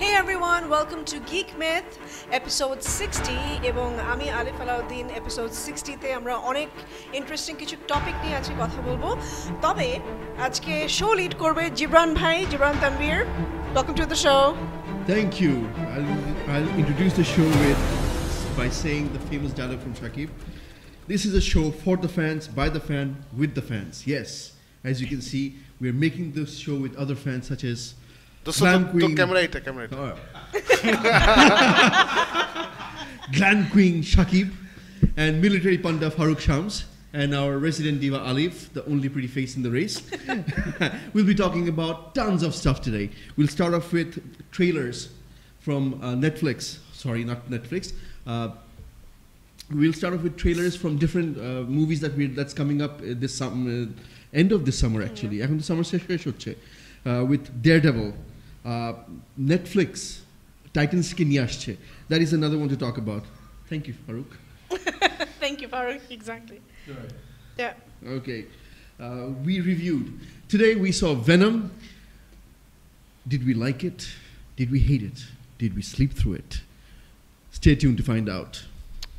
Hey everyone welcome to geek meth episode sixty এবং আমি আলিফ আলাউদ্দিন এপিসোড সিক্সটিতে আমরা অনেক ইন্টারেস্টিং কিছু টপিক নিয়ে আজকে কথা বলবো তবে আজকে শো লিড করবে জিবরান ভাই Jibran Tanvir welcome to the show thank you I'll introduce the show with by saying the famous dialogue from Shakib. This is a show for the fans, by the fan, with the fans. Yes, as you can see, we're making this show with other fans such as तो, तो, camera এটা camera এটা Glam Queen Shakib and military panda Farooq Shams and our resident diva Alif, the only pretty face in the race. we'll be talking about tons of stuff today. We'll start off with trailers from uh, Netflix. Sorry, not Netflix. Uh, we'll start off with trailers from different uh, movies that we that's coming up uh, this sum, uh, end of this summer actually mm-hmm. এখন তো summer শেষ হচ্ছে uh, uh, Netflix, Titan কে নিয়ে আসছে that is another one to talk about thank you Faruk thank you Yeah. Okay. Uh, we reviewed. Today we saw Venom. Did we like it? Did we hate it? Did we sleep through it? Stay tuned to find out.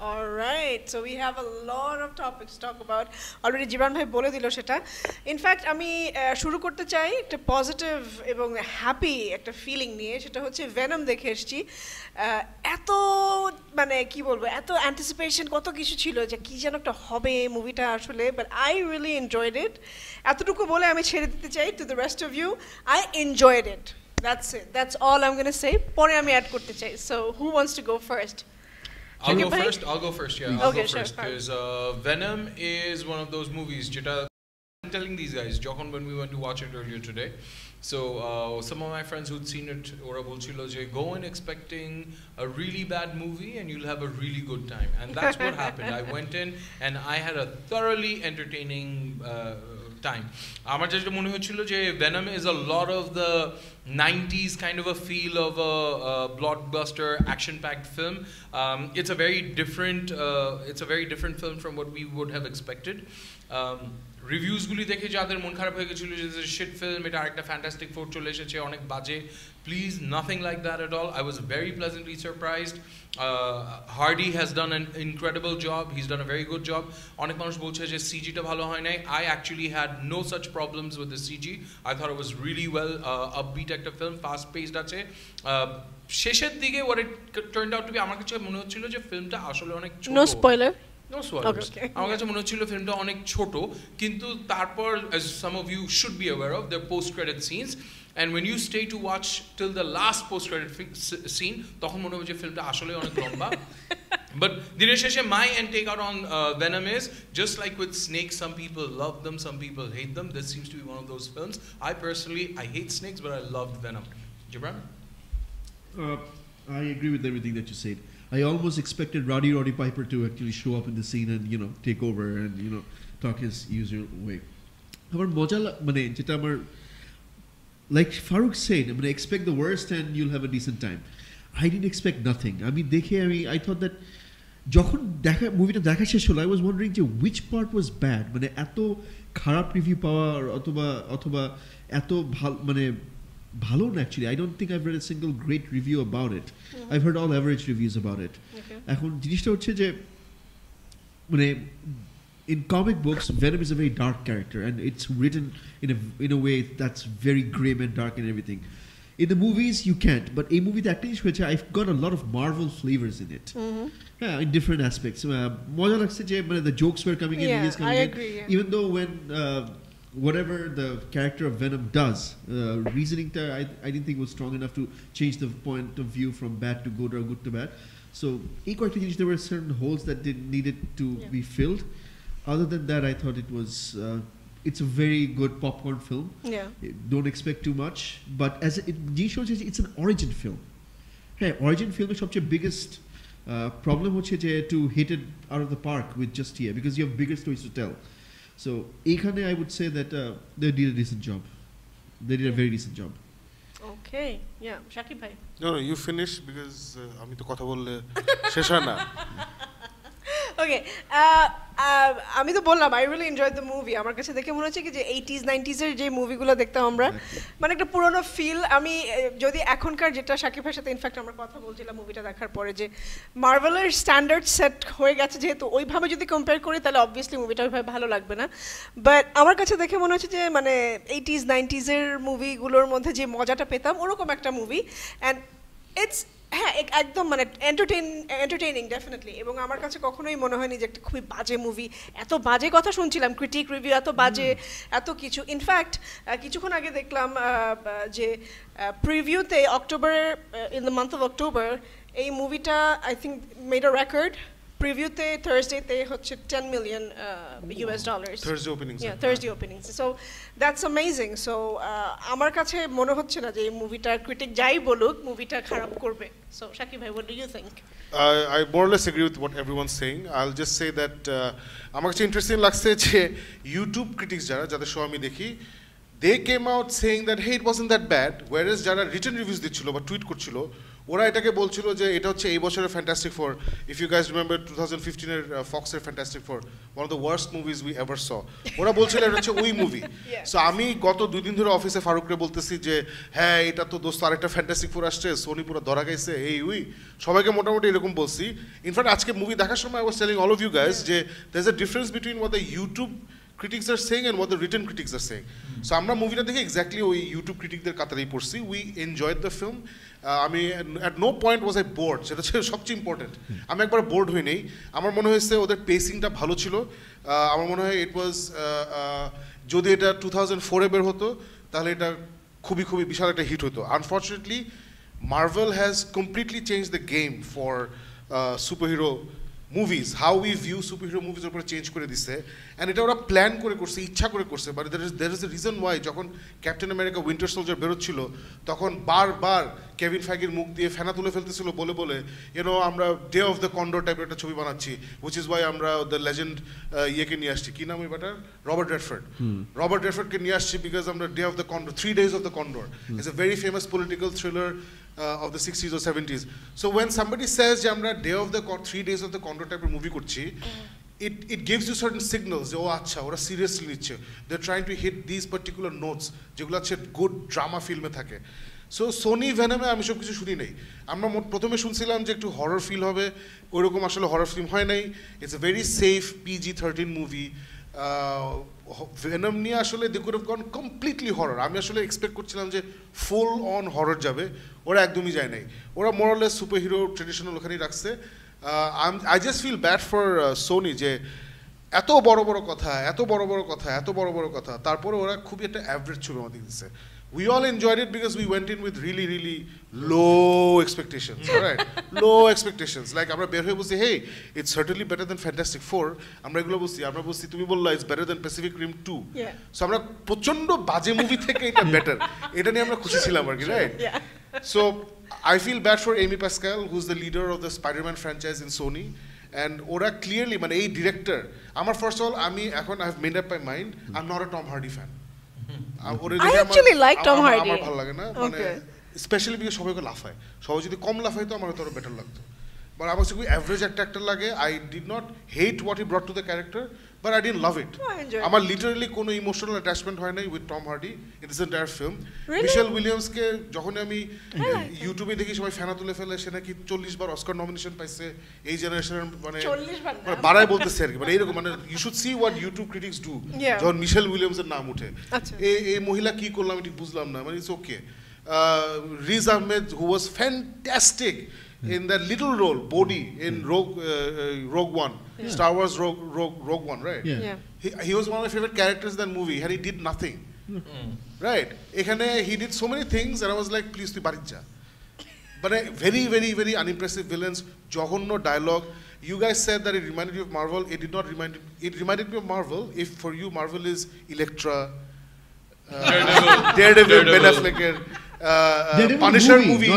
All right, so we have a lot of topics to talk about. Already, Jiban bhai bole dilo In fact, ami shuru korte it's a positive ebong happy ekta feeling niye sheta hocche Venom dekhe eshchi. Eto ki bolbo, eto anticipation koto kichu chilo je ki jeno ekta movie ta ashole, but I really enjoyed it. Etotuku bole ami chhere dite chai to the rest of you. I enjoyed it. That's it. That's all I'm going to say. Pore ami add korte chai. So, who wants to go first? I'll go first. I'll go first. Yeah, I'll okay, go first because uh, Venom is one of those movies. Jita, I'm telling these guys, Jokon, when we went to watch it earlier today. So uh, some of my friends who'd seen it, ওরা বলছিল যে go in expecting a really bad movie and you'll have a really good time, and that's what happened. I went in and I had a thoroughly entertaining. Uh, time. আমার যেটা মনে হয়েছিল যে Venom is a lot of the 90s kind of a feel of a, a blockbuster action-packed film. Um, it's a very different uh, it's a very different film from what we would have expected. Um, রিভিউজগুলি দেখে যাদের মন খারাপ হয়ে গেছিলো যে sheet film এটা আরেকটা fantastic four চলে এসেছে অনেক বাজে please nothing like that at all I was very pleasantly surprised Hardy has done an incredible job he's done a very good job অনেক মানুষ বলছে যে সিজিটা ভালো হয় নাই I actually had no such problems with the CG I thought was really well upbeat একটা film fast paced আছে uh, শেষের দিকে where it turn out to be আমার কাছে মনে হচ্ছিল যে ফিল্মটা আসলে অনেক নো স্পয়লার নো সোয়ালোস আমার কাছে মনে হচ্ছিল ফিল্মটা অনেক ছোট কিন্তু তারপর as some of you should be aware of the post credit scenes and when you stay to watch till the last post credit scene তখন মনে হবে যে ফিল্মটা আসলে অনেক লম্বা But Diresheshe, my end take out on uh, Venom is just like with snakes, some people love them, some people hate them. This seems to be one of those films. I personally, I hate snakes, but I love Venom. Gibran? Uh, I agree with everything that you said. I almost expected Roddy Roddy Piper to actually show up in the scene and you know take over and you know talk his usual way. like Farooq said, i mean going expect the worst and you'll have a decent time. I didn't expect nothing. I mean, dekhe, I mean, I thought that. যখন দেখা মুভিটা to শেষ হলো I was wondering যে which part was bad মানে এত খারাপ review পাওয়া অথবা অথবা এত ভালো মানে ভালো i I don't think I've read a single great review about it I've heard all average reviews about it এখন জিনিসটা হচ্ছে যে মানে in comic books, Venom is a very dark character, and it's written in a in a way that's very grim and dark and everything. In the movies, you can't, but a movie that is which I've got a lot of Marvel flavors in it, mm-hmm. yeah, in different aspects. Uh, the jokes were coming in, yeah, I agree. Even though when uh, whatever the character of Venom does, uh, reasoning there I, I didn't think was strong enough to change the point of view from bad to good or good to bad. So, এই there were certain holes that did, needed to yeah. be filled. Other than that, I thought it was uh, it's a very good popcorn film. Yeah. Eh, don't expect too much, but as it shows it's an origin film. origin film is your biggest uh, problem. Which is to hit it out of the park with just here, because you have bigger stories to tell. So Ekane, I would say that uh, they did a decent job. They did a very decent job. Okay. Yeah. Shakib No, no. You finish because I'm to talk about Okay. Uh, আমি তো বললাম I really enjoy the movie আমার কাছে দেখে মনে হচ্ছে কি যে এইটিজ নাইনটিজের যে মুভিগুলো দেখতাম আমরা মানে একটা পুরনো ফিল আমি যদি এখনকার যেটা সাকিবের সাথে ইনফ্যাক্ট আমরা কথা বলছিলাম মুভিটা দেখার পরে যে মার্বেলের স্ট্যান্ডার্ড সেট হয়ে গেছে যেহেতু ওইভাবে যদি কম্পেয়ার করি তাহলে অবভিয়াসলি মুভিটা ওইভাবে ভালো লাগবে না বাট আমার কাছে দেখে মনে হচ্ছে যে মানে এইটিজ নাইনটিজের মুভিগুলোর মধ্যে যে মজাটা পেতাম ওরকম একটা মুভি অ্যান্ড ইটস হ্যাঁ একদম মানে এন্টারটেইন এন্টারটেইনিং ডেফিনেটলি এবং আমার কাছে কখনোই মনে হয়নি যে একটা খুবই বাজে মুভি এত বাজে কথা শুনছিলাম ক্রিটিক রিভিউ এত বাজে এত কিছু ইনফ্যাক্ট কিছুক্ষণ আগে দেখলাম যে প্রিভিউতে অক্টোবরের in the month of October এই মুভিটা I think made a record প্রিভিউতে থার্সডেতে হচ্ছে ten million US dollars Thursday opening হ্যাঁ Thursday opening so that's amazing so আমার কাছে মনে হচ্ছে না যে এই মুভিটা ক্রিটিক যাই বলুক মুভিটা খারাপ করবে সো শাকিব ভাই what do you think I more or less agree with what everyone saying I will just say that আমার কাছে ইন্টারেস্টিং লাগছে যে ইউটিউব ক্রিটিক্স যারা যাদের শো আমি দেখি they came out saying that hey it wasn't that bad were যারা written reviews দিচ্ছিল বা টুইট করছিল ওরা এটাকে বলছিল যে এটা হচ্ছে এই বছরের Fantastic Four if you guys remember two thousand ফিফটিনের ফক্সের Fantastic Four one of the worst movies we ever saw ওরা বলছিল এটা হচ্ছে ওই মুভি সো আমি গত দুই দিন ধরে অফিসে ফারুকরে বলতেছি যে হ্যাঁ এটা তো দোস্ত আরেকটা ফ্যান্টাস্টিক ফোর আসছে সোনি পুরো ধরা গেছে এই উই সবাইকে মোটামুটি এরকম বলছি ইনফ্যাক্ট আজকে মুভি দেখার সময় I was telling all of you guys যে there a difference between ওয়াদ the YouTube critics are saying and what return written critics are saying. আমরা মুভিটা দেখে এক্স্যাক্টলি ওই ইউটিউব ক্রিটিকদের কাতারেই পড়ছি উই এনজয়েড দ্য ফিল্ম আমি at no point was I bored সেটা হচ্ছে সবচেয়ে ইম্পর্টেন্ট আমি একবার বোর্ড হই নেই আমার মনে হয়েছে ওদের পেসিংটা ভালো ছিল uh, আমার মনে হয় ইট ওয়াজ uh, uh, যদি এটা টু থাউজেন্ড ফোরে বের হতো তাহলে এটা খুবই খুবই বিশাল একটা হিট হতো unfortunately Marvel has completely change the game for superhero hero movies how we view hero movies ওপরে চেঞ্জ করে দিছে অ্যান্ড এটা ওরা প্ল্যান করে করছে ইচ্ছা করে করছে but there is there is a reason why যখন ক্যাপ্টেন আমেরিকা উইন্টার সোলজার বেরোচ্ছিল তখন বারবার কেভিন ফ্যাগির মুখ দিয়ে ফেনা তুলে ফেলতেছিল বলে বলে ইউনো আমরা ডে অফ দ্য কন্ডোর টাইপের একটা ছবি বানাচ্ছি হুইচ ইজ ওয়াই আমরা দ্য লেজেন্ড ইয়েকে নিয়ে আসছি কী নাম এবার রবার্ট রেডফার্ড রবার্ট রেডফার্ডকে নিয়ে আসছি বিকজ আমরা day of the Condor three days of the Condor is a very famous political thriller of the sixties ও seventies so when somebody says যে আমরা day of the three days of the Condor টাইপের movie করছি mm-hmm. it, it gives you certain signals যে ও আচ্ছা ওরা seriously নিচ্ছে they trying to hit this particular notes যেগুলো হচ্ছে গুড ড্রামা ফিল্মে থাকে সো সোনি ভ্যানামে আমি সব কিছু শুনি নাই আমরা প্রথমে শুনছিলাম যে একটু হরর ফিল হবে ওইরকম আসলে হরর ফিল্ম হয় নাই it's a very safe PG thirteen movie Venom নিয়ে আসলে they could gone completely horror আমি আসলে এক্সপেক্ট করছিলাম যে ফুল অন হরর যাবে ওরা একদমই যায় নাই ওরা মোরালে সুপার হিরো ট্রেডিশনাল ওখানেই রাখছে I just feel bad for Sony যে এত বড় বড় কথা এত বড় বড় কথা এত বড় বড় কথা তারপরে ওরা খুবই একটা অ্যাভারেজ ছবি আমাদের দিচ্ছে We all enjoyed it because we went in with really, really low expectations. Hmm. All right, low expectations. Like, amra bear hoye hey, it's certainly better than Fantastic Four. Amra regular bolsi, amra bolsi, tumi bolla, it's better than Pacific Rim 2. Yeah. So amra pochondo baje movie theke eta better. Eta ni amra khushi chhilam right? So I feel bad for Amy Pascal, who's the leader of the Spider-Man franchise in Sony. And ora clearly, man, a director. Amar first of all, I mean, I've made up my mind. I'm not a Tom Hardy fan. আমার ভালো লাগে না মানে specially because সবাইকে লাফায় সবাই যদি কম লাফাইতো আমার হয়তো বেটার লাগতো বাট আমার খুবই অ্যাভারেজ একটা অ্যাক্টর লাগে I did not hate what he brought to the character but I didn't love it আমার লিটারালি কোনো ইমোশনাল অ্যাটাচমেন্ট হয় নাই with Tom Hardy in this entire film Michelle উইলিয়ামসকে যখন আমি ইউটিউবে দেখি সবাই ফ্যানা তুলে ফেলে সে নাকি চল্লিশ বার অস্কার নমিনেশন পাইছে এই জেনারেশনের মানে, মানে বাড়ায় বলতেছে আর কি মানে এইরকম মানে you should see what YouTube critics do যখন মিশেল উইলিয়ামসের নাম উঠে এই আচ্ছা। এই মহিলা কি করলাম ঠিক বুঝলাম না মানে it's okay Riz Ahmed who was fantastic Hmm. in that little role, Bodhi hmm. in hmm. Rogue uh, uh, Rogue One, yeah. Star Wars Rogue, Rogue, Rogue One, right? Yeah. yeah. He, he, was one of my favorite characters in that movie, and he did nothing. Mm. Right? he did so many things, and I was like, please, do baritja. But very, very, very unimpressive villains, no dialogue. You guys said that it reminded you of Marvel. It did not remind. It reminded me of Marvel. If for you Marvel is Elektra, uh, Daredevil, Daredevil, Daredevil, Ben Affleck. Punisher movie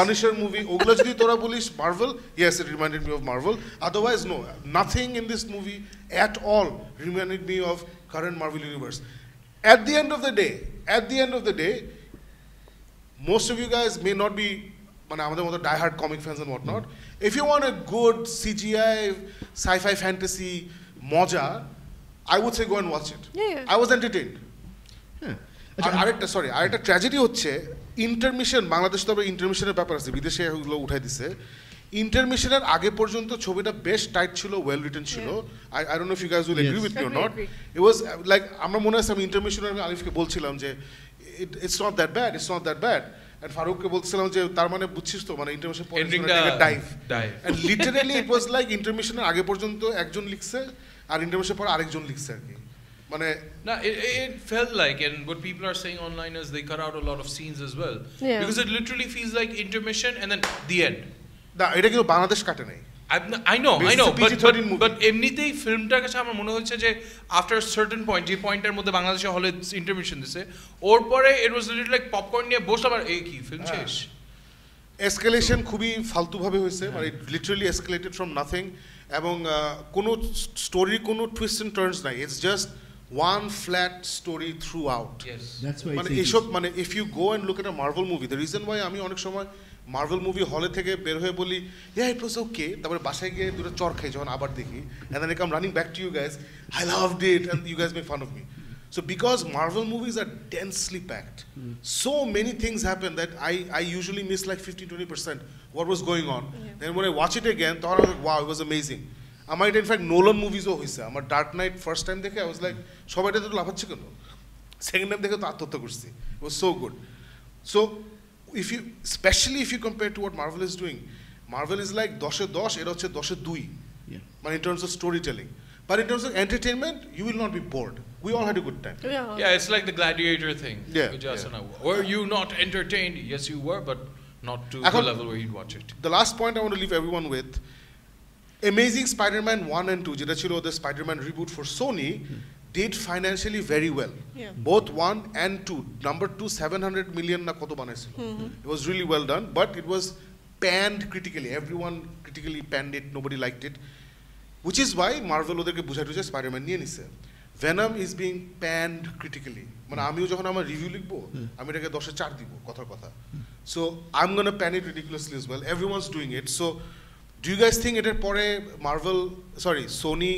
Punisher movie ওগুলো যদি তোরা বলিস Marvel yes it reminded me of Marvel otherwise no nothing in this movie at all reminded me of current Marvel universe at the end of the day at the end of the day most of you guys may not be মানে আমাদের মতো die hard comic fans and not if you want a good CGI sci-fi fantasy মজা I would say go and watch it I was entertained আরেকটা sorry আরেকটা tragedy হচ্ছে intermission Bangladesh তবে ইন্টারমিশনের ব্যাপার আছে বিদেশে এগুলো উঠাই দিছে ইন্টারমিশনের আগে পর্যন্ত ছবিটা বেশ টাইট ছিল ওয়েল রিটেন ছিল I I don't know you guys will agree with me not it was like আমার মনে আছে আমি ইন্টারমিশনের আরিফকে বলছিলাম যে it it's not that bad it's not that bad and ফারুককে বলছিলাম যে তার মানে বুঝছিস তো মানে intermission dive literally it was like ইন্টারমিশনের আগে পর্যন্ত একজন লিখছে আর ইন্টারমিশনের পর আরেকজন লিখছে আর কি মানে না it felt like and what people are saying online is they cut out a lot of scenes scenes well because it literally feels like intermission and then the end the না এটা কিন্তু বাংলাদেশ কাটে নাই I know I know but but এমনিতেই ফিল্মটার কাছে আমার মনে হচ্ছে যে আফটার সার্টেন পয়েন্ট যে পয়েন্টের মধ্যে বাংলাদেশে হলে ইন্টারমিশন দিছে ওর পরে it was little like popcorn নিয়ে বসলাম আবার এই কি ফিল্ম হ্যাঁ। শেষ এসকেলেশন খুবই ফালতুভাবে হয়েছে হ্যাঁ। মানে লিটারালি এসকেলেটেড ফ্রম নাথিং এবং কোনো স্টোরির কোনো টুইস্ট অ্যান্ড টার্নস নাই it's just one flat story throughout yes that's why মানে এসব মানে if you go and look at a marvel movie the reason why আমি অনেক সময় মার্ভেল মুভি হলে থেকে বের হয়ে বলি ইয়া ইট ওয়াজ ওকে তারপরে বাসায় গিয়ে দুটো চর খাই যখন আবার দেখি and then come running back to you guys I love it and you guys make fun of me So because Marvel movies are densely packed, so many things happen that I, I usually miss like 15 20 percent what was going on. Then when I watch it again, thought wow, it was amazing. আমার এটা in fact Nolan মুভিজও হয়েছে আমার Dark Knight first time দেখে I was like সবাই এটা তো লাফাচ্ছে কেন সেকেন্ড টাইম দেখে তো আত্মহত্যা করছি it so good so if you specially if you compare to what Marvel is doing Marvel is like দশে দশ এটা হচ্ছে দশে দুই মানে in terms of story telling But in terms of entertainment, you will not be bored. We all had a good time. Yeah, yeah it's like the gladiator thing. Yeah, yeah. Were you not entertained? Yes, you were, but not to I the level where you'd watch it. The last point I want to leave everyone with Amazing Spider-Man 1 and 2, যেটা ছিল spider Spider-Man reboot for Sony did financially very well. Both one and two. Number two, 700 million na koto banaisilo. It was really well done, but it was panned critically. Everyone critically panned it. Nobody liked it, which is why Marvel ওদেরকে বুঝাই টুঝে Spider-Man নিয়ে নিছে Venom is being panned critically মানে আমিও যখন আমার review লিখবো আমি এটাকে দশে চার দিব কথার কথা so I am gonna pan it ridiculously is well everyone is doing it so do you guys think এটার পরে মার্ভেল সরি সোনি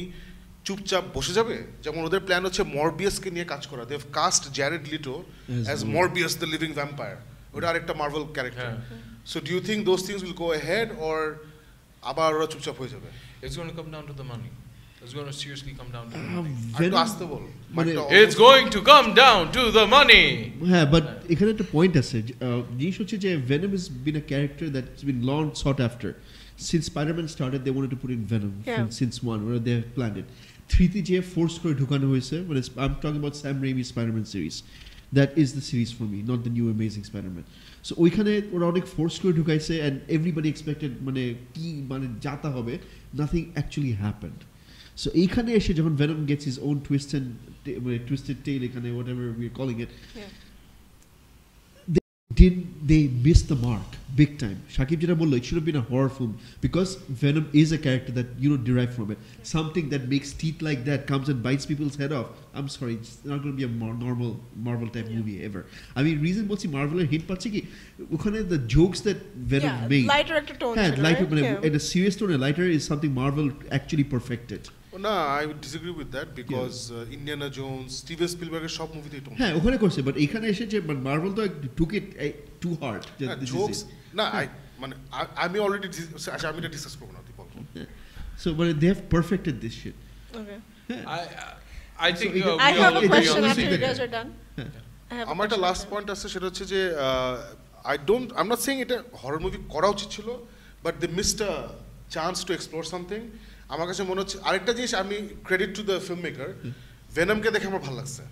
চুপচাপ বসে যাবে যেমন ওদের প্ল্যান হচ্ছে মরবিয়াসকে নিয়ে কাজ করা they've cast Jared Leto as Morbius the living vampire ওটা আরেকটা Marvel character so do you think those things will go head or আবার ওরা চুপচাপ হয়ে যাবে it's gonna come down to the money It's going to seriously come down to the um, money. মানে, মানে it's going to come down to the money. হ্যাঁ but এখানে একটা পয়েন্ট আছে জিনিস হচ্ছে যে Venom is been a character that's been long sought after since Spider-Man started, they wanted to put in Venom since one, where they have planned it. 3TJ forced her to I'm talking about Sam Raimi's Spider-Man series. That is the series for me, not the new Amazing Spider-Man. So we kind of were like forced to say, and everybody expected, nothing actually happened. So when Venom gets his own twist and twisted tail, whatever we're calling it, did, they missed the mark big time. Shakib Jeter said it should have been a horror film because Venom is a character that you know derived from it. Something that makes teeth like that comes and bites people's head off. I'm sorry, it's not going to be a normal Marvel type movie ever. I mean, reason why Marvel are hint the jokes that Venom made. lighter tone. Yeah, lighter right? and a serious tone. A lighter is something Marvel actually perfected. No, I disagree with that because uh, Indiana Jones, Steven Spielberg's shop movie they do Yeah, of course, but Marvel took it uh, too hard. Yeah, jokes. না মানে আমি already আচ্ছা আমি এটা discuss না so but they have perfected this shit okay I I think I have a question after you are done আমার একটা last point আছে সেটা হচ্ছে যে I don't I am not saying এটা হরর মুভি করা উচিত ছিল but they missed a chance to explore something আমার কাছে মনে হচ্ছে আরেকটা জিনিস আমি credit to the film maker ভেনমকে দেখে আমার ভালো লাগছে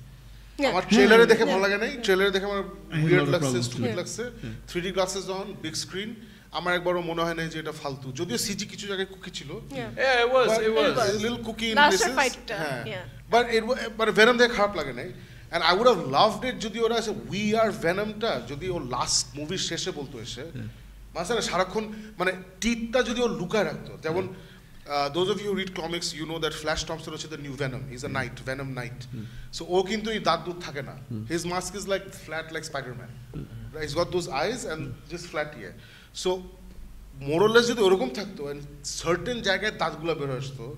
আমার ট্রেলারে দেখে ভালো লাগে নাই ট্রেলারে দেখে আমার উইয়ার্ড লাগছে স্টুপিড লাগছে three D glasses on big screen আমার একবারও মনে হয় না যে এটা ফালতু যদিও সিজি কিছু জায়গায় কুকি ছিল লিল kooky in places but it but Venom দেখে খারাপ লাগে নাই and I would have loved it যদি ওরা উই আর ভেনমটা যদি ও লাস্ট মুভির শেষে বলতো এসে মানে সারাক্ষণ মানে টিটটা যদি ও লুকায় রাখতো যেমন Uh, those of you who read comics, you know that Flash Thompson is the new Venom. He's a hmm. knight, Venom knight. Mm. So, Okinto oh, i dadu thakena. Hmm. His mask is like flat, like Spider Man. Hmm. he's got those eyes and just flat here. So, more or less, the orokum thakto and certain jagat dadgula berashto.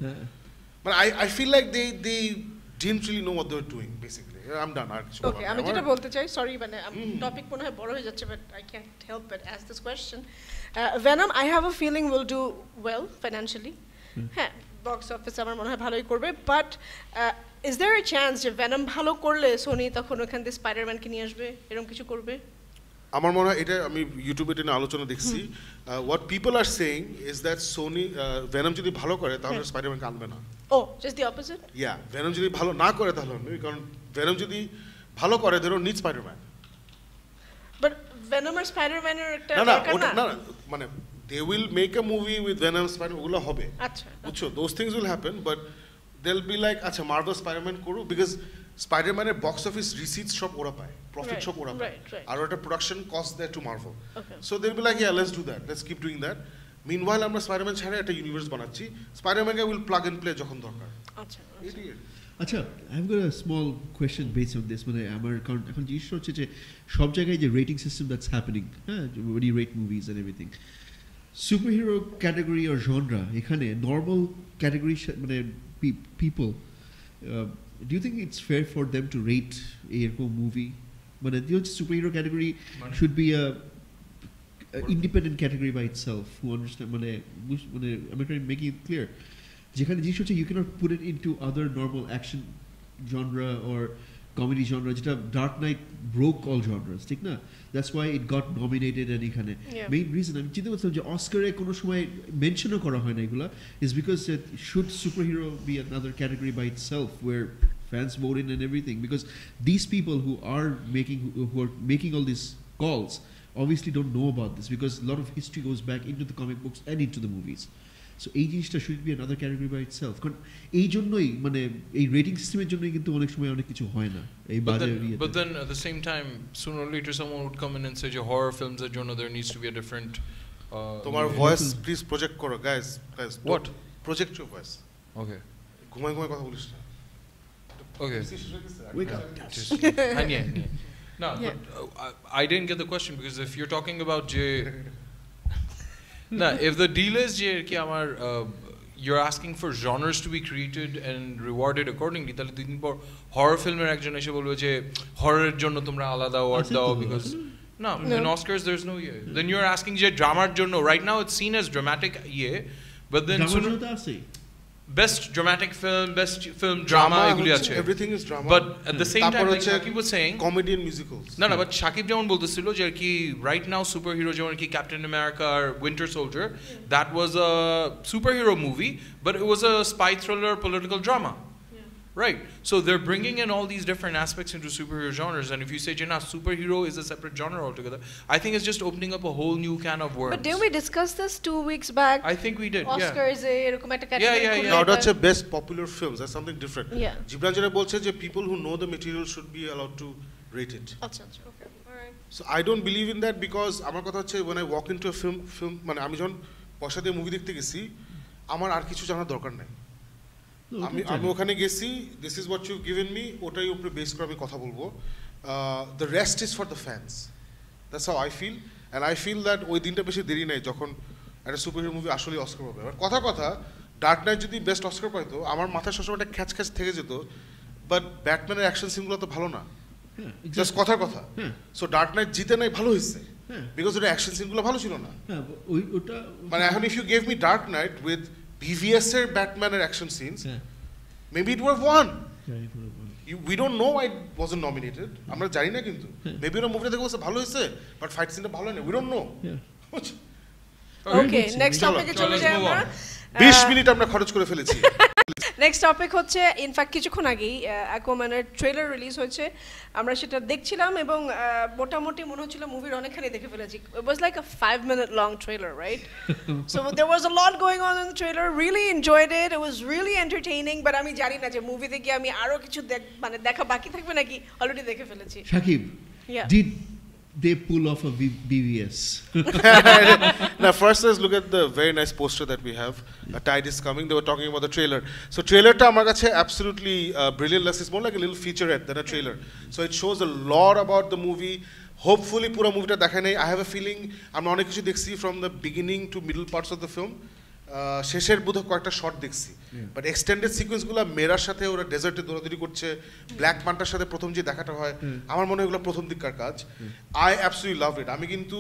But I, feel like they, they didn't really know what they were doing, basically. I'm done. Okay, I'm okay. going to tell you. Sorry, I'm um, mm. topic puno hai boro but I can't help but ask this question. Uh, Venom, I have a feeling will do well financially. হ্যাঁ box office আমার মনে হয় ভালোই করবে but is there a chance যে Venom ভালো করলে Sony তখন ওখান দিয়ে স্পাইডারম্যানকে নিয়ে আসবে এরকম কিছু করবে আমার মনে হয় এটা আমি ইউটিউবে এটা আলোচনা দেখছি what people are saying is that Sony Venom যদি ভালো করে তাহলে স্পাইডারম্যানকে আনবে না ও just the opposite yeah Venom যদি ভালো না করে তাহলে কারণ ভেনম যদি ভালো করে ধরো নিজ স্পাইডারম্যান বাট ভেনম আর স্পাইডারম্যানের একটা না না মানে they will make a movie with Venom spider ওগুলো হবে আচ্ছা বুঝছো those things will happen but they'll be like আচ্ছা মার্ভেল স্পাইডারম্যান করু বিকজ স্পাইডারম্যানের বক্স অফিস রিসিট সব ওরা পায় প্রফিট সব ওরা পায় আর ওটা প্রোডাকশন কস্ট দেয় to Marvel so they'll be like yeah let's do that let's keep doing that আমরা স্পাইডারম্যান ছাড়া একটা ইউনিভার্স বানাচ্ছি স্পাইডারম্যানকে উইল প্লাগ প্লে যখন দরকার আচ্ছা I have got small question base on this মানে আমার কারণ এখন জিনিসটা হচ্ছে যে সব জায়গায় যে রেটিং সিস্টেম দ্যাটস হ্যাপেনিং হ্যাঁ rate movies and everything superhero category আর জনরা এখানে নর্মাল ক্যাটাগরি মানে people do think it's fair for them to rate এরকম মুভি মানে যে হচ্ছে superhero category should be independent category by self who understand মানে মানে আমি মেকিং ইট ক্লিয়ার যেখানে জিনিস হচ্ছে you can't put it into other normal action genre or comedy genre যেটা Dark night broke all genres ঠিক না that's why it got nominated and এখানে মেইন রিজন আমি চিন্তা করছিলাম যে অস্কারে কোনো সময় মেনশনও করা হয় না এগুলো is because should superhero be another category by itself where fans vote in and everything because this people who are making who are making all this calls obviously don't know about this because a lot of history goes back into the comic books and into the movies. So এই জিনিসটা should be another category by itself কারণ এই জন্যই মানে এই rating সিস্টেমের জন্যই কিন্তু অনেক সময় অনেক কিছু হয় না এই বাজে but then at the same time soon or later someone would come in and say যে হরর ফিল্মস এর জন্য there needs to be a different তোমার ভয়েস প্লিজ প্রজেক্ট করো guys guys what project your voice okay ঘুমাই ঘুমাই কথা বলিস না ওকে ওয়েক আপ হ্যাঁ হ্যাঁ No, yeah. but uh, I, I didn't get the question because if you're talking about J, no, if the deal is যে কি আমার you're asking for genres to be created and rewarded accordingly তাহলে দুই দিন পর horror ফিল্মের একজন এসে বলবে যে হররের জন্য তোমরা আলাদা অ্যাওয়ার্ড দাও because No, no, in Oscars there's no year. Then you're asking যে ড্রামার জন্য right now it's seen as dramatic year but then drama soon, best dramatic film, best film drama, everything is drama but at the same time like Shakib was saying comedy and musicals No, no. but Shakib যেমন বলতেছিল যে কি right now superhero যেমন কি Captain America Winter Soldier that was a superhero movie but it was a spy thriller political drama Right. So they're bringing in all these different aspects into superhero genres. And if you say, jenna superhero is a separate genre altogether, I think it's just opening up a whole new can of worms. But didn't we discuss this two weeks back? I think we did. Oscar is a recommended category. Yeah, yeah, yeah. Now that's a best popular films. That's something different. Yeah. Jibran Bol says people who know the material should be allowed to rate it. okay. So I don't believe in that because আমার কথা হচ্ছে when I walk into a film film মানে আমি যখন পয়সা দিয়ে movie দেখতে গেছি আমার আর কিছু জানার দরকার নাই আমি আমি ওখানে গেছি this is what you given me ওটাই উপরে বেস করে আমি কথা বলবো the rest is for the fans that's how I feel and I feel that ওই দিনটা বেশি দেরি নেই যখন একটা সুপারহিরো মুভি আসলেই অস্কার পাবে এবার কথা কথা ডার্ক নাইট যদি বেস্ট অস্কার পাইতো আমার মাথায় সবসময় একটা খ্যাচ খ্যাচ থেকে যেত বাট ব্যাটম্যানের অ্যাকশন সিনগুলো তো ভালো না জাস্ট কথার কথা সো ডার্ক নাইট জিতে নাই ভালো হয়েছে বিকজ ওটা অ্যাকশন সিনগুলো ভালো ছিল না হ্যাঁ, মানে এখন if you gave me Dark Knight with BVS এর ব্যাটম্যানের action scenes maybe it was one we don't know I was nominated আমরা জানি না কিন্তু মেবি ওরা মুভিটা দেখে বসে ভালো হয়েছে বাট ফাইট সিনটা ভালো না we don't know okay next টপিকে চলে যাই আমরা 20 মিনিট আমরা খরচ করে ফেলেছি নেক্সট টপিক হচ্ছে ইনফ্যাক্ট কিছুক্ষণ আগেই অ্যাকোম্যানের ট্রেলার রিলিজ হয়েছে আমরা সেটা দেখছিলাম এবং মোটামুটি মনে হচ্ছিল মুভির অনেকখানি দেখে ফেলেছি it was like a five minute long trailer right so there was a lot going on in trailer really enjoyed it was really entertaining but আমি জানি না যে মুভিতে গিয়ে আমি আরও কিছু মানে দেখা বাকি থাকবে নাকি অলরেডি দেখে ফেলেছি Shakib did they pull off a B BVS. now, first, let's look at the very nice poster that we have. A tide is coming. They were talking about the trailer. So, trailer ta amagache absolutely uh, brilliant. It's more like a little featurette than a trailer. So, it shows a lot about the movie. Hopefully, pura movie ta I have a feeling I'm অনেক কিছু দেখছি from the beginning to middle parts of the film. শেষের বোধ কয়েকটা short দেখছি but extended সিকোয়েন্সগুলো মেরার সাথে ওরা ডেজার্টে দৌড়াদৌড়ি করছে ব্ল্যাক মানটার সাথে প্রথম যে দেখাটা হয় আমার মনে হয় ওগুলো প্রথম দিককার কাজ আই অ্যাবসুলি লাভ ইট আমি কিন্তু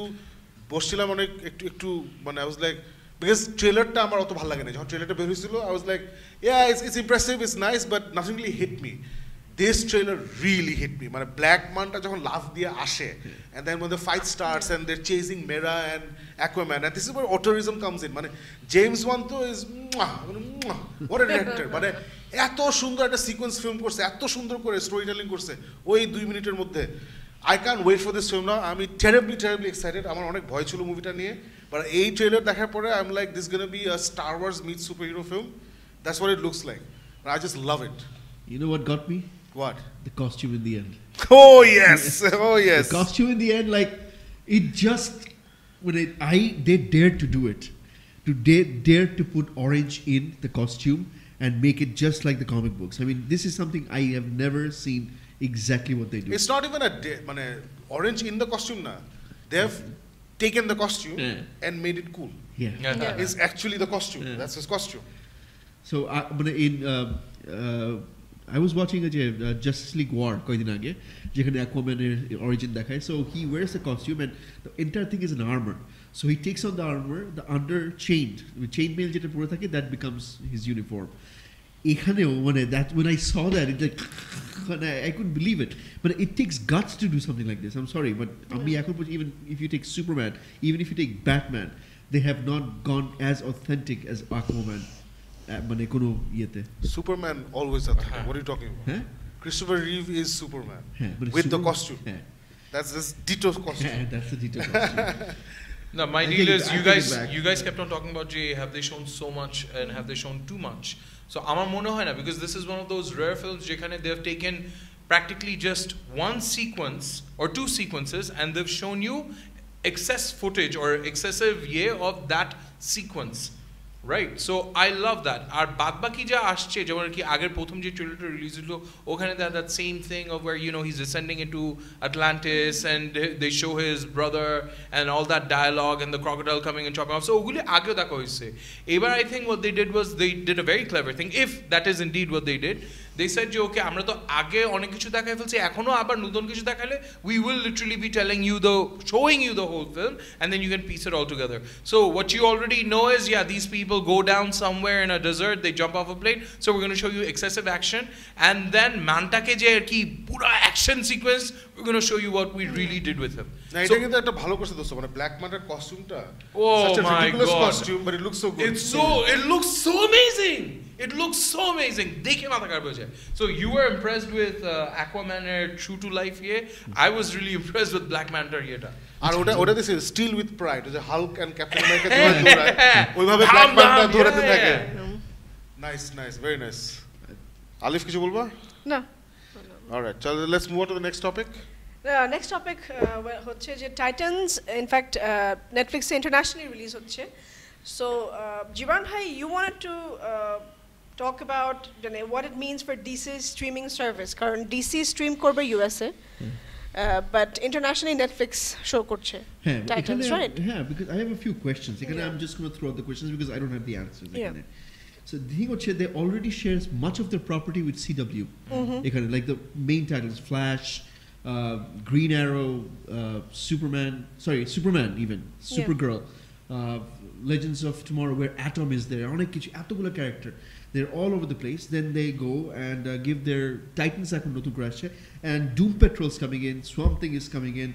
বসছিলাম অনেক একটু একটু মানে আই ওয়াজ লাইক বিকজ ট্রেলারটা আমার অত ভালো লাগে না যখন ট্রেলারটা বের হয়েছিল I was like yeah it's it's impressive it's nice but nothing hit me this trailer really hit me মানে ব্ল্যাক মানটা যখন লাফ দিয়ে আসে অ্যান্ড দেন মধ্যে five stars and they're chasing Mera and Aquaman and this is where auteurism comes in মানে James Wan তো is where director মানে এত সুন্দর একটা সিকোয়েন্স ফিল্ম করছে এত সুন্দর করে স্টোরি টেলিং করছে ওই দুই মিনিটের মধ্যে I can wait for this film না আমি টেরেবলি টেরেবলি এক্সাইটেড আমার অনেক ভয় ছিল মুভিটা নিয়ে বাট এই ট্রেলার দেখার পরে I am like this gonna be a Star Wars meet superhero film that's what it looks like I just love it You know what got me? What? The costume in the end. Oh yes! Oh yes! The costume in the end, like it just when it, I they dared to do it, to dare dare to put orange in the costume and make it just like the comic books. I mean, this is something I have never seen exactly what they do. It's not even a da- orange in the costume na. They have taken the costume Yeah. and made it cool. Yeah. Yeah. It's actually the costume. Yeah. That's his costume. So, uh, in uh, uh, I was watching যে Justice League where কয়েকদিন আগে যেখানে অ্যাকোম্যানের origin দেখায় so he wears a costume and the entire thing is an armour so he takes on the armour the under chain chain mail যেটা পরে থাকে that becomes his uniform এখানেও মানে that when I saw that it মানে I could believe it মানে it takes guts to do something like this um sorry but আমি এখন বলছি even if you take Superman even if you take Batman they have not gone as authentic as Aquaman মানে কোনো ইয়েতে Superman always what you talking Christopher Christopher Reeve is Superman with the costume the that's this ditto costume হ্যাঁ that's the ditto my deal is you guys. You guys kept on talking about Jay. Have they shown so much and have they shown too much? So I am হয় না because this is one of those rare films যেখানে they have taken practically just one sequence or two sequences and they've shown you excess footage or excessive yeah of that sequence. Right so I love that আর বাদ বাকি যা আসছে যেমন আর কি আগের প্রথম যে ট্রেলারটা রিলিজ হলো ওখানে that that same thing of where you know his descending into Atlantis and they show his brother and all that dialogue and the crocodile coming and chopping so ওগুলি আগেও দেখা হয়েছে এবার I think what they did was they did a very clever thing if that is in did what they did they said যে okay আমরা তো আগে অনেক কিছু দেখাই ফেলছি এখনও আবার নতুন কিছু দেখালে we will literally be telling you the showing you the whole film and then you can piece it all together so what you already know is yeah this people go down somewhere in a desert they jump off a plate so we gonna show you excessive action and then ম্যানটাকে যে আর কি পুরো action sequence we gonna show you what we really did with হিম এটা কিন্তু একটা ভালো করছে দোস্ত মানে ব্ল্যাক ম্যাটার কস্টিউমটা oh my god costume but it looks so good it's so it looks so amazing it looks so amazing. So you were impressed with uh, Aquaman True to Life here. I was really impressed with Black Manta here. And what what this is Steel with Pride. It's Hulk and Captain America two right. ওইভাবে Nice, nice, very nice. Alif কিছু বলবা? না. All right. So let's move on to the next topic. The uh, next topic uh, হচ্ছে uh, যে Titans in fact uh, Netflix এ internationally release হচ্ছে. So uh, Jivan bhai you wanted to talk about what it means for DC streaming service. Current DC stream corporate USA. Hmm. Uh, but internationally Netflix show করছে titles right হ্যাঁ because I have a few questions I'm just going to throw out the questions because I don't have the answers. So the thing is, they already share much of their property with CW. Mm-hmm. Like the main titles, Flash, uh, Green Arrow, uh, Superman, sorry, Superman even, Supergirl, yeah. uh, Legends of Tomorrow, where Atom is there, অনেক কিছু এতগুলো character they're all over the place. Then they go and uh, give their Titan Sakunotu Grache, and Doom Patrol's coming in, Swamp Thing is coming in,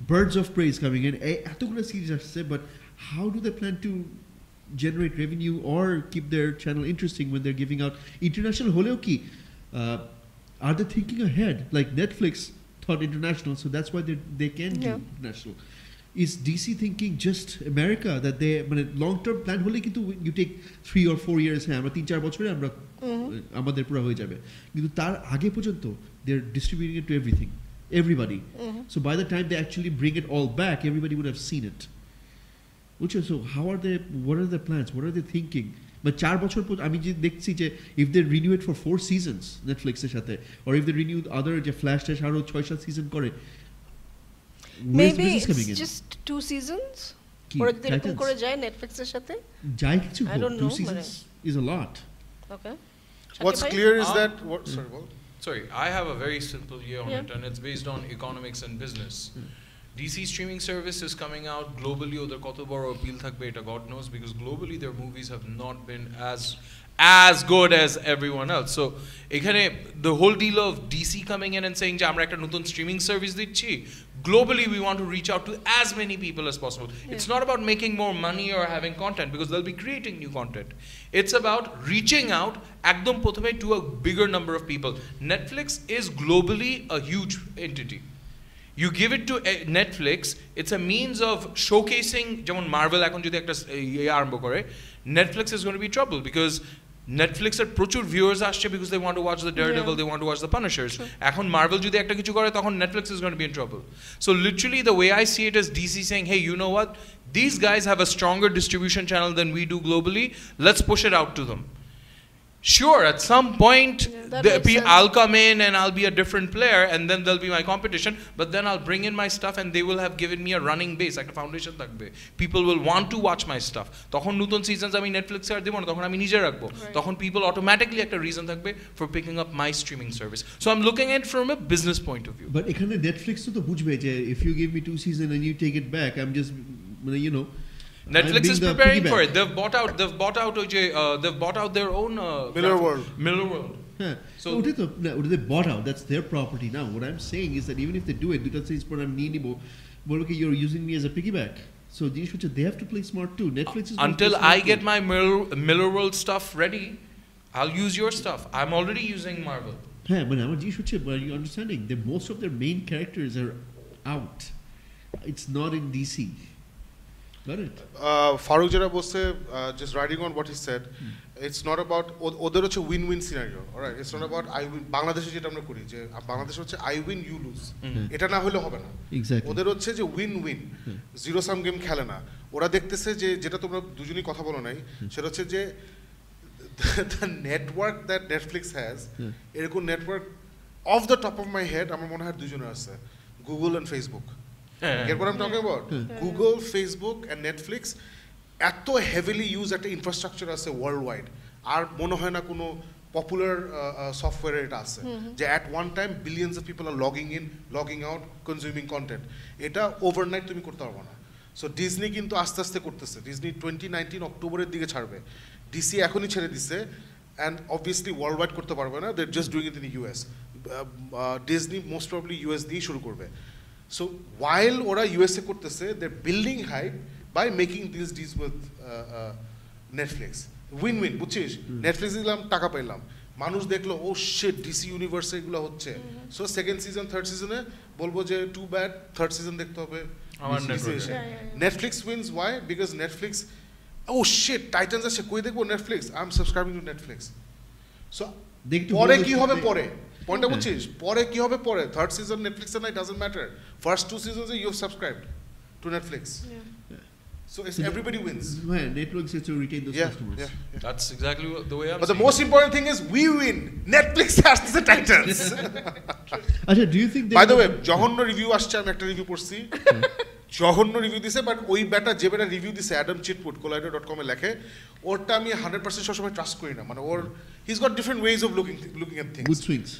Birds of Prey is coming in. Eh, series but how do they plan to generate revenue or keep their channel interesting when they're giving out international হলেও uh, are they thinking ahead like Netflix thought international so that's why they, they can yeah. do international is DC thinking just America that they মানে long term plan হলে কিন্তু you take three or four years হ্যাঁ আমরা তিন চার বছরে আমরা mm-hmm. আমাদের পুরো হয়ে যাবে কিন্তু তার আগে পর্যন্ত they are distributing to everything everybody so by the time they actually bring it all back everybody would have seen it বুঝছো so how are they what are the plans what are the thinking বা চার বছর পর আমি যে দেখছি যে if they renew it for four seasons নেটফ্লিক্সের সাথে or if they renew other যে ফ্ল্যাশ ট্যাশ আরও ছয় সাত সিজন করে maybe it's just two seasons ওরা the এরকম করে যায় নেটফ্লিক্সের সাথে যায় কিছু I don't two know, seasons is a lot okay What's clear is that uh, what, sorry, well, Sorry, I have a very simple view on Yeah. it, and it's based on economics and business. Hmm. DC streaming service is coming out globally, or the বড় appeal থাকবে beta. God knows, because globally their movies have not been as as good as everyone else so এখানে the whole deal of DC coming in and saying যে আমরা একটা নতুন streaming service দিচ্ছি globally we want to reach out to as many people as possible yeah. it's not about making more money or having content because they'll be creating new content it's about reaching out একদম প্রথমে to a bigger number of people Netflix is globally a huge entity you give it to eh, Netflix it's a means of showcasing যেমন Marvel এখন যদি একটা eh, আরম্ভ করে Netflix is going to be trouble because নেটফ্লিক্সের প্রচুর viewers আসছে because they want to watch the Daredevil they want to watch the Punishers এখন Marvel যদি একটা কিছু করে তখন Netflix is gonna be in trouble so literally the way I see it is DC saying hey you know what this guys have a stronger distribution channel then we do globally let's push it out to them Sure, at some point I'll come in and I'll be a different player, and then there'll be my competition. But then I'll bring in my stuff, and they will have given me a running base, like a foundation. People will want to watch my stuff. seasons, I mean Netflix people automatically have a reason for picking up my streaming service. So I'm looking at it from a business point of view. But Netflix, if you give me two seasons and you take it back, I'm just, you know. Netflix is preparing for it. They've bought out. They've bought out. OJ, uh, they've bought out their own uh, Miller World. Miller World. Yeah. So what no, they bought out? That's their property now. What I'm saying is that even if they do it, because it's what I'm needing, but okay, you're using me as a piggyback. So they have to play smart too. Netflix is until I get too. my Miller, Miller World stuff ready. I'll use your stuff. I'm already using Marvel. Yeah, but now you should. But you're understanding that most of their main characters are out. It's not in DC. Faruk যেটা বলছে just riding on what he said it's not about ওদের হচ্ছে win win scenario right it's not about I win বাংলাদেশে যেটা আমরা করি যে বাংলাদেশ হচ্ছে আই উইন ইউ লুজ এটা না হলে হবে না ওদের হচ্ছে যে win win zero sum game খেলে না ওরা দেখতেছে যে যেটা তোমরা দুজনেই কথা বলো নাই সেটা হচ্ছে যে নেটওয়ার্ক দ্যাট নেটফ্লিক্স হ্যাজ এরকম network of the top of my head আমার মনে হয় দুজনে আছে Google and Facebook get what I'm talking about? Google, Facebook, and Netflix এত হেভিলি ইউজ একটা ইনফ্রাস্ট্রাকচার আছে ওয়ার্ল্ড ওয়াইড আর মনে হয় না কোনো পপুলার সফটওয়্যার এটা আছে যে at one time billions of people are logging in logging out consuming content এটা ওভারনাইট তুমি করতে পারবো না সো ডিজনি কিন্তু আস্তে আস্তে করতেছে ডিজনি টোয়েন্টি নাইনটিন অক্টোবরের দিকে ছাড়বে ডিসি এখনই ছেড়ে দিছে অ্যান্ড অবভিয়াসলি ওয়ার্ল্ড ওয়াইড করতে পারবে না they just doing it in US Disney most probably US দিয়েই শুরু করবে So while ওরা USA করতেছে, they're building hype by making these deals with uh, uh, Netflix. Win-win, বুঝছিস? Netflix দিলাম, টাকা পাইলাম। মানুষ দেখলো ও শিট ডিসি ইউনিভার্সে এগুলো হচ্ছে সো সেকেন্ড সিজন থার্ড সিজনে বলবো যে টু ব্যাড থার্ড সিজন দেখতে হবে Netflix wins why because Netflix oh shit Titans আছে কই দেখবো Netflix I am subscribing to Netflix so পরে কি হবে পরে পয়েন্টটা বুঝছিস পরে কি হবে পরে থার্ড সিজন নেটফ্লিক্সে নাই doesn't matter first two seasons you have subscribed to Netflix So it's yeah. everybody wins. Yeah, Netflix has to retain those yeah, customers. Yeah, yeah. That's exactly what, the way I'm. But the most important thing is we win. Netflix has the titles. Acha, do you think? By the way, জঘন্য review আসছে আমি একটা review পড়ছি। জঘন্য review দিছে but ওই বেটা যে বেটা রিভিউ দিছে অ্যাডাম চিটপুট কোলাইডো ডট কমে লেখে ওরটা আমি হান্ড্রেড পার্সেন্ট সবসময় ট্রাস্ট করি না মানে ওর he's got different ways of looking looking at things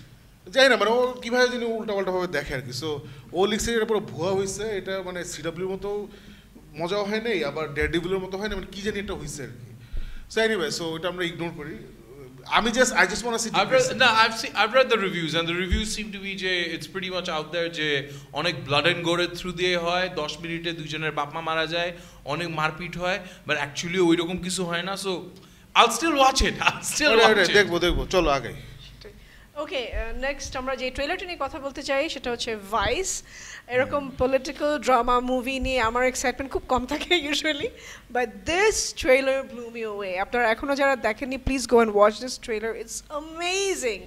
যাই না মানে ও কীভাবে যিনি উল্টাপাল্টাভাবে দেখে আর কি সো ও লিখছে এটা পুরো ভুয়া হয়েছে এটা মানে সিডাব্লিউর মতো মজাও হয় নাই আবার ডেড ডিভিলের মতো হয় না মানে কী জানি এটা হয়েছে আর কি সো ভাই সো এটা আমরা ইগনোর করি আমি just I just want to see I না I see I read the reviews and the reviews seem to be যে it's pretty much out there যে অনেক ব্লাড এন্ড গোরের থ্রু দিয়ে হয় 10 মিনিটে দুইজনের বাপ মা মারা যায় অনেক মারপিট হয় বাট অ্যাকচুয়ালি ওইরকম কিছু হয় না so I still watch it I still watch it দেখবো দেখবো চলো আগে ওকে নেক্সট uh, আমরা যে ট্রেলারটি নিয়ে কথা বলতে চাই সেটা হচ্ছে ভাইস এরকম পলিটিক্যাল ড্রামা মুভি নিয়ে আমার এক্সাইটমেন্ট খুব কম থাকে usually but this trailer blew me away আপনারা এখনও যারা দেখেননি please go and watch this trailer it's amazing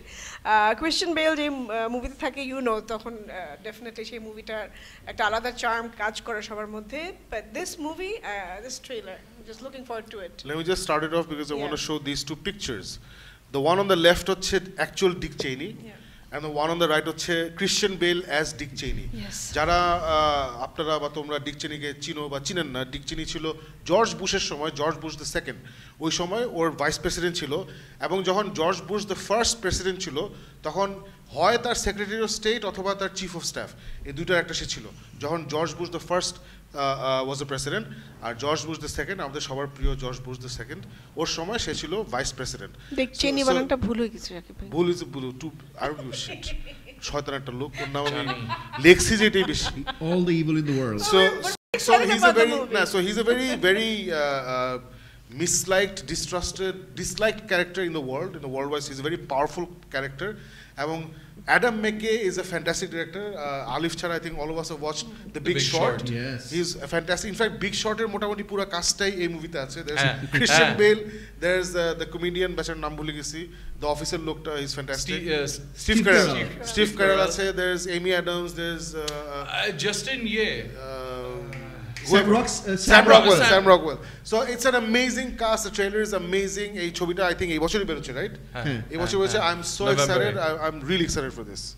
Christian Bale যে মুভিতে থাকে ইউ নো তখন ডেফিনেটলি uh, সেই মুভিটার একটা আলাদা চার্ম কাজ করে সবার মধ্যে but this movie this trailer just looking for to it let me just start it off because I want to show this two pictures the one on the left হচ্ছে actual Dick Cheney and the one on the right হচ্ছে Christian Bale as Dick Cheney যারা আপনারা বা তোমরা ডিক চেনিকে চিনো বা চিনেন না ডিক চেনি ছিল জর্জ বুশের সময় জর্জ বুশ দ্য সেকেন্ড ওই সময় ওর ভাইস প্রেসিডেন্ট ছিল এবং যখন George Bush the first president ছিল তখন হয় তার সেক্রেটারি অফ স্টেট অথবা তার চিফ অফ স্টাফ এই দুইটার একটা সে ছিল যখন George Bush the first was the president আর জর্জ বুশ দ্য সেকেন্ড আমাদের সবার প্রিয় জর্জ বুশ দ্য সেকেন্ড ওর সময় সে ছিল ভাইস প্রেসিডেন্ট চেনি বানানটা ভুল হয়ে গেছে ভুল ইজ ভুল টু আর ইউ শিট শয়তান একটা লোক ওর নাম আমি লেখছি বেশি all the evil in the world so so he is a very না so he is very very distrusted, disliked character in the world, in the world wise. He's a very powerful character. এবং Adam McKay is a fantastic director. Uh, Alif Chara, I think all of us have watched The, the Big, Big, Short. Short. Yes. He's a fantastic. In fact, Big short Shorter মোটামুটি পুরো cast এই মুভিতে আছে There's uh, Christian uh. Bale, there's uh, the comedian বেচার নাম The officer looked uh, he's fantastic. Steve, uh, Steve Carell. Steve, Steve, Steve Carell there's Amy Adams, there's uh, uh, Justin Ye. Uh, Sam uh, Rockwell. Sam. Rockwell. So it's an amazing cast. The trailer is amazing. A chobita, I think, a watcher right? Uh, uh, uh, uh, I'm so excited. I, am really excited for this.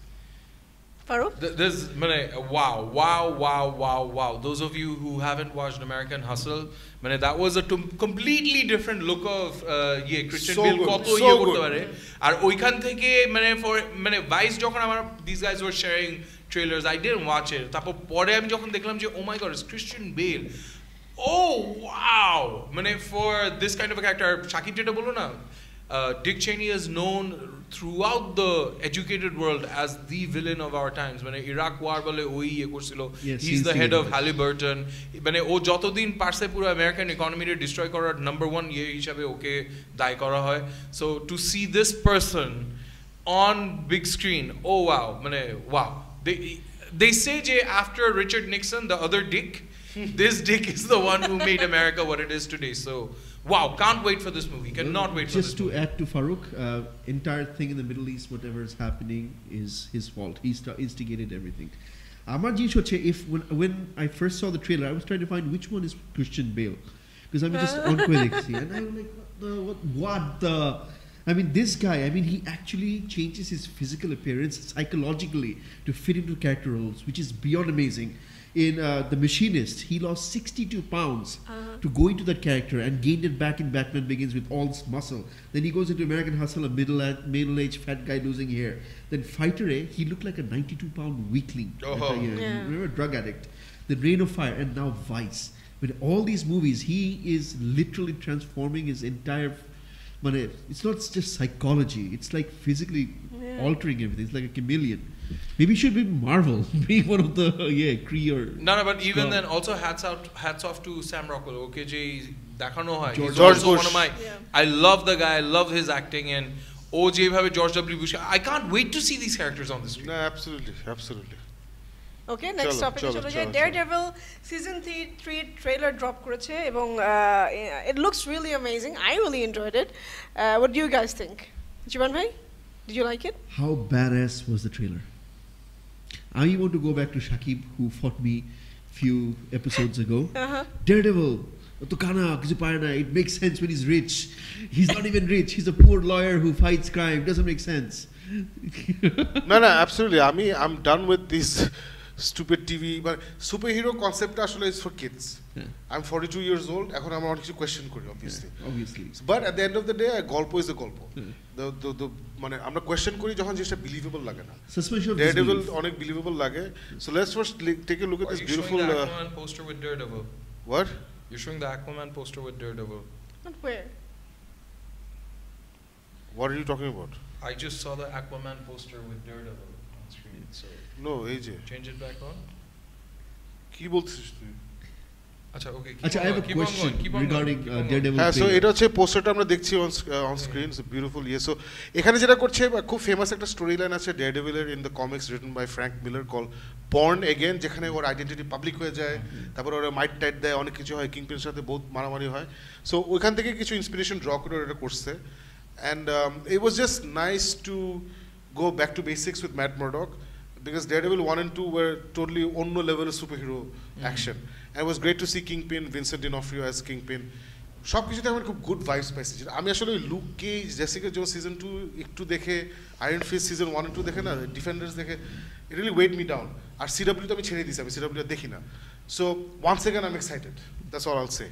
Farooq. this mane, wow wow wow wow wow those of you who haven't watched american hustle mane, that was a completely different look of uh, ye christian so bill koto so ye korte pare eh? ar oi khan theke mane for mane vice jokhon amar these guys were sharing trailers. I didn't watch এর তারপর পরে আমি যখন দেখলাম যে oh my god it's Christian Bale oh wow মানে for this kind of character Shakib যেটা বলো না Dick Cheney is known through the educated world as the villain of our times মানে ইরাক ওয়ার বলে ওই ইয়ে করছিল he is the head of Halliburton মানে ও যতদিন পারছে পুরো আমেরিকান ইকোনমিটা ডিস্ট্রয় করার নাম্বার ওয়ান ইয়ে হিসাবে ওকে দায় করা হয় so to see this person on big screen oh wow মানে wow They, they say, Jay, after Richard Nixon, the other dick, this dick is the one who made America what it is today. So, wow, can't wait for this movie. Cannot wait Just to movie. add to Farouk, uh, entire thing in the Middle East, whatever is happening, is his fault. He instigated everything. আমার জিনিস হচ্ছে if when I first saw the trailer, I was trying to find which one is Christian Bale. Because I'm just on And I am like, what the, what, what the I mean, this guy, I mean, he actually changes his physical appearance psychologically to fit into character roles, which is beyond amazing. In uh, The Machinist, he lost 62 pounds uh-huh. to go into that character and gained it back in Batman Begins with all this muscle. Then he goes into American Hustle, a middle uh, aged fat guy losing hair. Then Fighter A, he looked like a 92 pound weakling. Oh. Yeah. Remember, drug addict. Then Rain of Fire, and now Vice. With all these movies, he is literally transforming his entire but it's not just psychology. It's like physically altering everything. It's like a chameleon. Maybe should be Marvel, be one of the yeah Kree or no, no. But even then, also hats out, hats off to Sam Rockwell. Okay, Jay, দেখানো হয় George, George Bush. one of my yeah. I love the guy I love his acting and a George W. Bush. I can't wait to see these characters on the screen. No, absolutely, absolutely. Okay next টপিকে চলে যাই daredevil season 3 trailer drop করেছে এবং it looks really amazing I really enjoyed it what do you guys think Jiban ভাই did you like it how badass was the trailer I want to go back to Shakib who taught me few episodes ago Daredevil তো কানা কিছু পারে না it make sense when he's rich he's not even rich he's a poor lawyer who fights crime doesn't make sense no no absolutely i mean i'm done with these stupid TV মানে super hero কনসেপ্টটা আসলে is for kids I am forty two years old এখন আমরা অনেক কিছু question করি obviously but at the end of the day গল্প is a গল্প মানে আমরা কোয়েশ্চেন করি যখন জিনিসটা বিলিভেবল লাগে না ডেভিল অনেক বিলিভেবল লাগে so let's first take a look at this beautiful poster with devil what you showing the Aquaman poster with devil where what are you talking about i just saw the aquaman poster with daredevil So এই যে কি বলছিস তুই beautiful আচ্ছা, আচ্ছা, uh, হ্যাঁ, ইয়ে uh, এখানে যেটা করছে খুব ফেমাস একটা স্টোরি লাইন আছে মিলার কল এগেন যেখানে ওর আইডেন্টিটি পাবলিক হয়ে যায় তারপর ওরা টাইট দেয় অনেক কিছু হয় কিংপিনের সাথে বহুত মারামারি হয় সো ওইখান থেকে কিছু ইন্সপিরেশন ড্র করে করছে and it was just nice to go back to basics with Matt Murdock because Daredevil 1 and 2 were totally on no level superhero mm -hmm. action. And it was great to see Kingpin, Vincent D'Onofrio as Kingpin. সব কিছুতে আমার খুব good vibes পাইছি আমি আসলে ওই লুককে Jessica জো সিজন টু একটু দেখে Iron Fist season one two দেখে না ডিফেন্ডার্স দেখে it really weigh me down আর সিডাব্লিউ তো আমি ছেড়ে দিয়েছি আমি সিডাব্লিউ দেখি না so one second I am excited that's all I'll say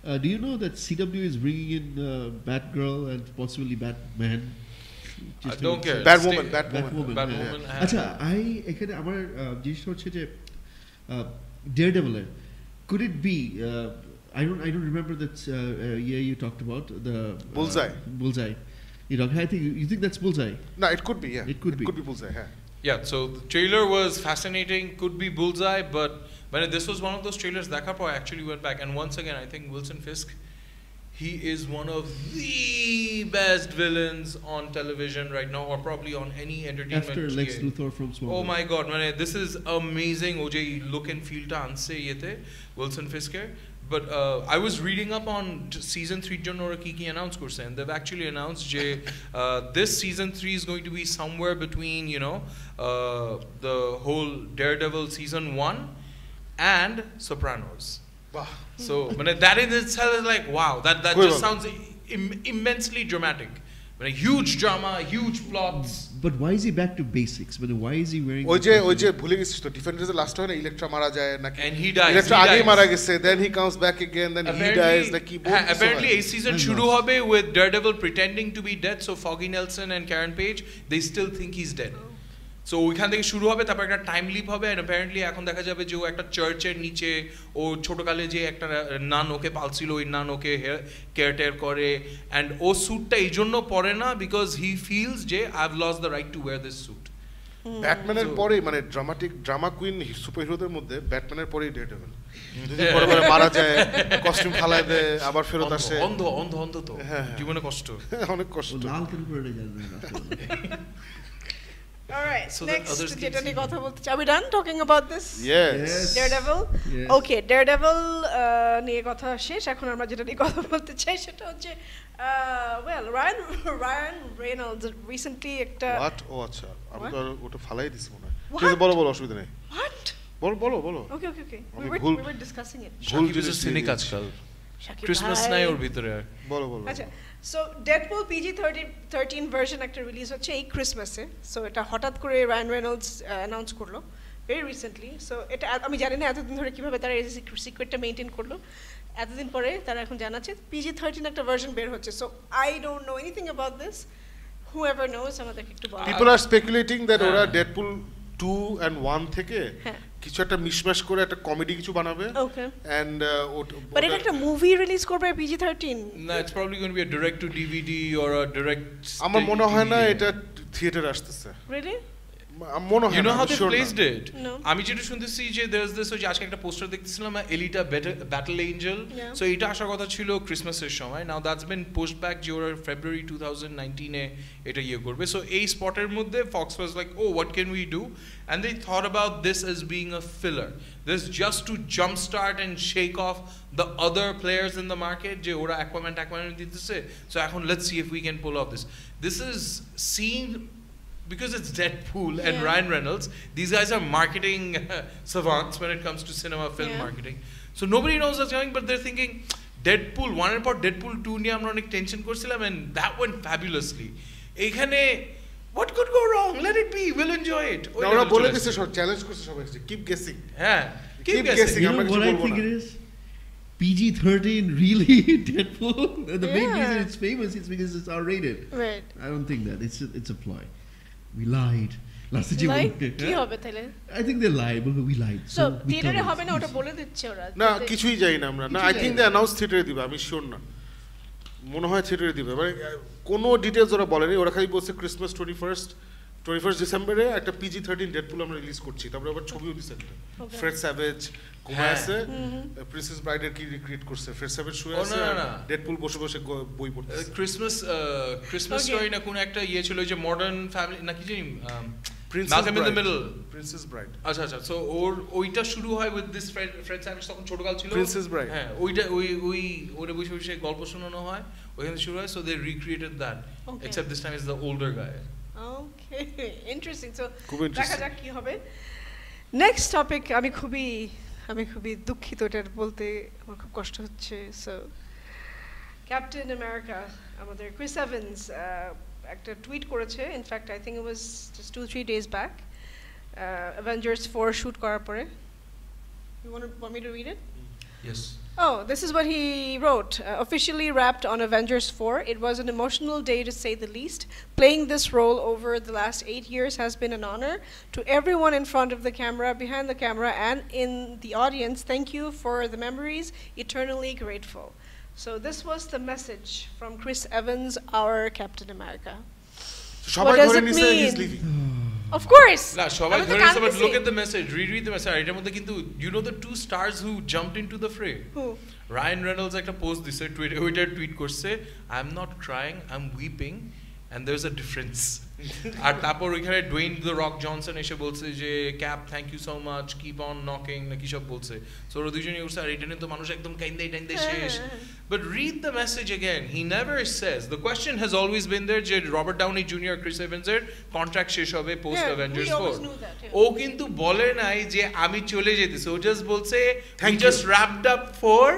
Uh, do you know that CW is bringing in uh, Batgirl and possibly Batman I don't care. woman, Bad woman. That woman. আচ্ছা I এখানে আমার জিনিসটা হচ্ছে যে ডেয়ার ডেভেলের could it be I don't I remember that year you talked about the uh, bullseye bullseye you think that's bullseye no it could be yeah it could be yeah so the was fascinating could be bullseye but this was one of those trailers that actually went back and once again I think Wilson Fisk he is one of the best villains on television right now, or probably on any entertainment. After Lex Luthor from Smallville. Oh my God, man, this is amazing. OJ look and feel to answer. ye Wilson Fisker. But uh, I was reading up on season three. John Orakiki announced course, and they've actually announced Jay. Uh, this season three is going to be somewhere between you know uh, the whole Daredevil season one and Sopranos. So, So, that in itself is like, wow, that, that just sounds Im immensely dramatic. But a huge drama, huge plots. But why is he back to basics? But why is he wearing? OJ, OJ, ভুলে গেছিস তো Defenders the last one Electra mara যায় and he dies Electra আগেই mara গেছে then he comes back again then apparently, he dies নাকি হ্যাঁ apparently a season shuru hobe with Daredevil pretending to be dead so Foggy Nelson and Karen Page they still think he's dead so ওইখান থেকে শুরু হবে তারপর একটা time leap হবে and apparently এখন দেখা যাবে যে ও একটা চার্চের নিচে ও ছোটোকালে যে একটা নান ওকে পালছিল ওই নান ওকে কেয়ার করে অ্যান্ড ও স্যুটটা এই জন্য পরে না বিকজ হি ফিলস যে I have lost the right to wear this suit ব্যাটম্যানের পরে মানে ড্রামাটিক ড্রামা কুইন সুপারহিরোদের মধ্যে ব্যাটম্যানের পরেই ডেট হবেন মারা যায় কস্টিউম ফালায় দেয় আবার ফেরত আসে অন্ধ অন্ধ অন্ধ তো হ্যাঁ, হ্যাঁ। জীবনে কষ্ট হ্যাঁ, অনেক কষ্ট লাল কেন পড়ে যায় All right. So Next, যেটা নিয়ে কথা বলতে চাই। Are we done talking about this? Yes. yes. Daredevil? Yes. Okay, Daredevil নিয়ে কথা শেষ। এখন আমরা যেটা নিয়ে কথা বলতে চাই সেটা হচ্ছে well, Ryan Ryan Reynolds recently একটা What? ও আচ্ছা। আমি তো ওটা ফালাই দিছি মনে হয়। ঠিক আছে বলো বলো অসুবিধা নেই। What? বলো বলো বলো। Okay, okay, okay. We were, we were discussing it. ভুল যদি সিনিক আজকাল। ক্রিসমাস নাই ওর ভিতরে। বলো বলো। আচ্ছা। So Deadpool PG thirty thirteen version একটা রিলিজ হচ্ছে এই ক্রিসমাসে সো এটা হঠাৎ করে রায়ন রেনল্ডস অ্যানাউন্স করলো ভেরি রিসেন্টলি সো এটা আমি জানি না এতদিন ধরে কীভাবে তারা এই সিক্রেটটা মেনটেন করলো এতদিন পরে তারা এখন জানাচ্ছে পিজি থার্টিন একটা ভার্সন বের হচ্ছে so I don't know anything about this ever knows আমাদেরকে একটু বলো people are speculating that হ্যাঁ। ওরা deadpool 2 and 1 থেকে হ্যাঁ। কিছু একটা মিশমাশ করে একটা কমেডি কিছু বানাবে ওকে এন্ড বাট এটা একটা মুভি রিলিজ করবে পিজি 13 না it's probably to be a direct to DVD or a direct আমার মনে হয় না এটা থিয়েটার আসতেছে really you know how they placed it? আমি যেটা শুনতেছি যে there's this ওই আজকে একটা পোস্টার দেখতেছিলাম এলিটা ব্যাটল এঞ্জেল সো এটা আসার কথা ছিল ক্রিসমাসের সময় now that's been pushed back যে ওরা ফেব্রুয়ারি 2019 এ এটা ইয়ে করবে সো এই স্পটের মধ্যে Fox was like oh what can we do and they thought about this as being a filler this just to jump start shake off the other players in the market যে ওরা Aquaman Aquaman দিতেছে so এখন let's see if we can pull off this this is sin because it's Deadpool and Ryan Reynolds, these guys are marketing savants when it comes to cinema film yeah. marketing. So nobody knows what's going, but they're thinking Deadpool 1 and পর Deadpool 2 নিয়ে আমরা অনেক tension and that went fabulously. এখানে what could go wrong? Let it be. We'll enjoy it. ওরা বলে দিছে সব challenge keep guessing. Yeah. keep, keep guessing. guessing. You know what I think it is? PG-13 really Deadpool? The yeah. main reason it's famous is because it's R-rated. Right. I don't think that. It's a, it's a ploy. we lied লাস্টে যে কি হবে তাহলে I think they লাই বলবে we lied so থিয়েটারে হবে না ওটা বলে দিচ্ছে ওরা না কিছুই যাই না আমরা না আই থিংক দে অ্যানাউন্স থিয়েটারে দিবে আমি শিওর না মনে হয় থিয়েটারে দিবে মানে কোনো ডিটেলস ওরা বলেনি ওরা খালি বলছে Christmas twenty first twenty first ডিসেম্বরে একটা পিজি থার্টিন পুল আমরা রিলিজ করছি তারপরে আবার ছবিও দিচ্ছে একটা ফ্রেড স্যাভেজ প্রিন্সেস কি রিক্রিয়েট করছে ফ্রেড স্যাভেজ শুয়ে আছে বসে বসে বই ক্রিসমাস ক্রিসমাস স্টোরি না কোন একটা ইয়ে ছিল যে মডার্ন ফ্যামিলি ব্রাইড আচ্ছা আচ্ছা ওর ওইটা শুরু হয় ছিল ব্রাইড হ্যাঁ ওইটা ওই ওই বসে গল্প শোনানো হয় ওইখানে শুরু হয় ইন্টারেস্টিং সো দেখা যাক কি হবে নেক্সট টপিক আমি খুবই আমি খুবই দুঃখিত এটার বলতে আমার খুব কষ্ট হচ্ছে সো ক্যাপ্টেন আমেরিকা আমাদের ক্রিস এভেন্স একটা টুইট করেছে in fact I think was just two three days back Avengers four shoot করার পরে you want me to read it yes Oh, this is what he wrote. Uh, officially wrapped on Avengers 4, it was an emotional day to say the least. Playing this role over the last eight years has been an honor. To everyone in front of the camera, behind the camera, and in the audience, thank you for the memories. Eternally grateful. So, this was the message from Chris Evans, our Captain America. So what does it mean? Of course. look at the message. Reread the message. You know the two stars who jumped into the fray? Who? Ryan Reynolds like a post this tweet. tweet I'm not crying, I'm weeping, and there's a difference. আর তারপর ওইখানে Dwayne the Rock Johnson এসে বলছে যে Cap thank you so much keep on knocking নাকি সব বলছে so ওরা দুজনই উঠছে আর এটা নিয়ে তো মানুষ একদম কাইন্দাই টাইন্দে হ্যাঁ, শেষ but read the message again he never says the question has always been there যে রবার্ট ডাউনি জুনিয়র ক্রিস এভেন্সের কন্ট্রাক্ট শেষ হবে পোস্ট অ্যাভেঞ্জার্স ফোর ও কিন্তু বলে নাই যে আমি চলে যেতেছি ও জাস্ট বলছে thank you just wrapped up four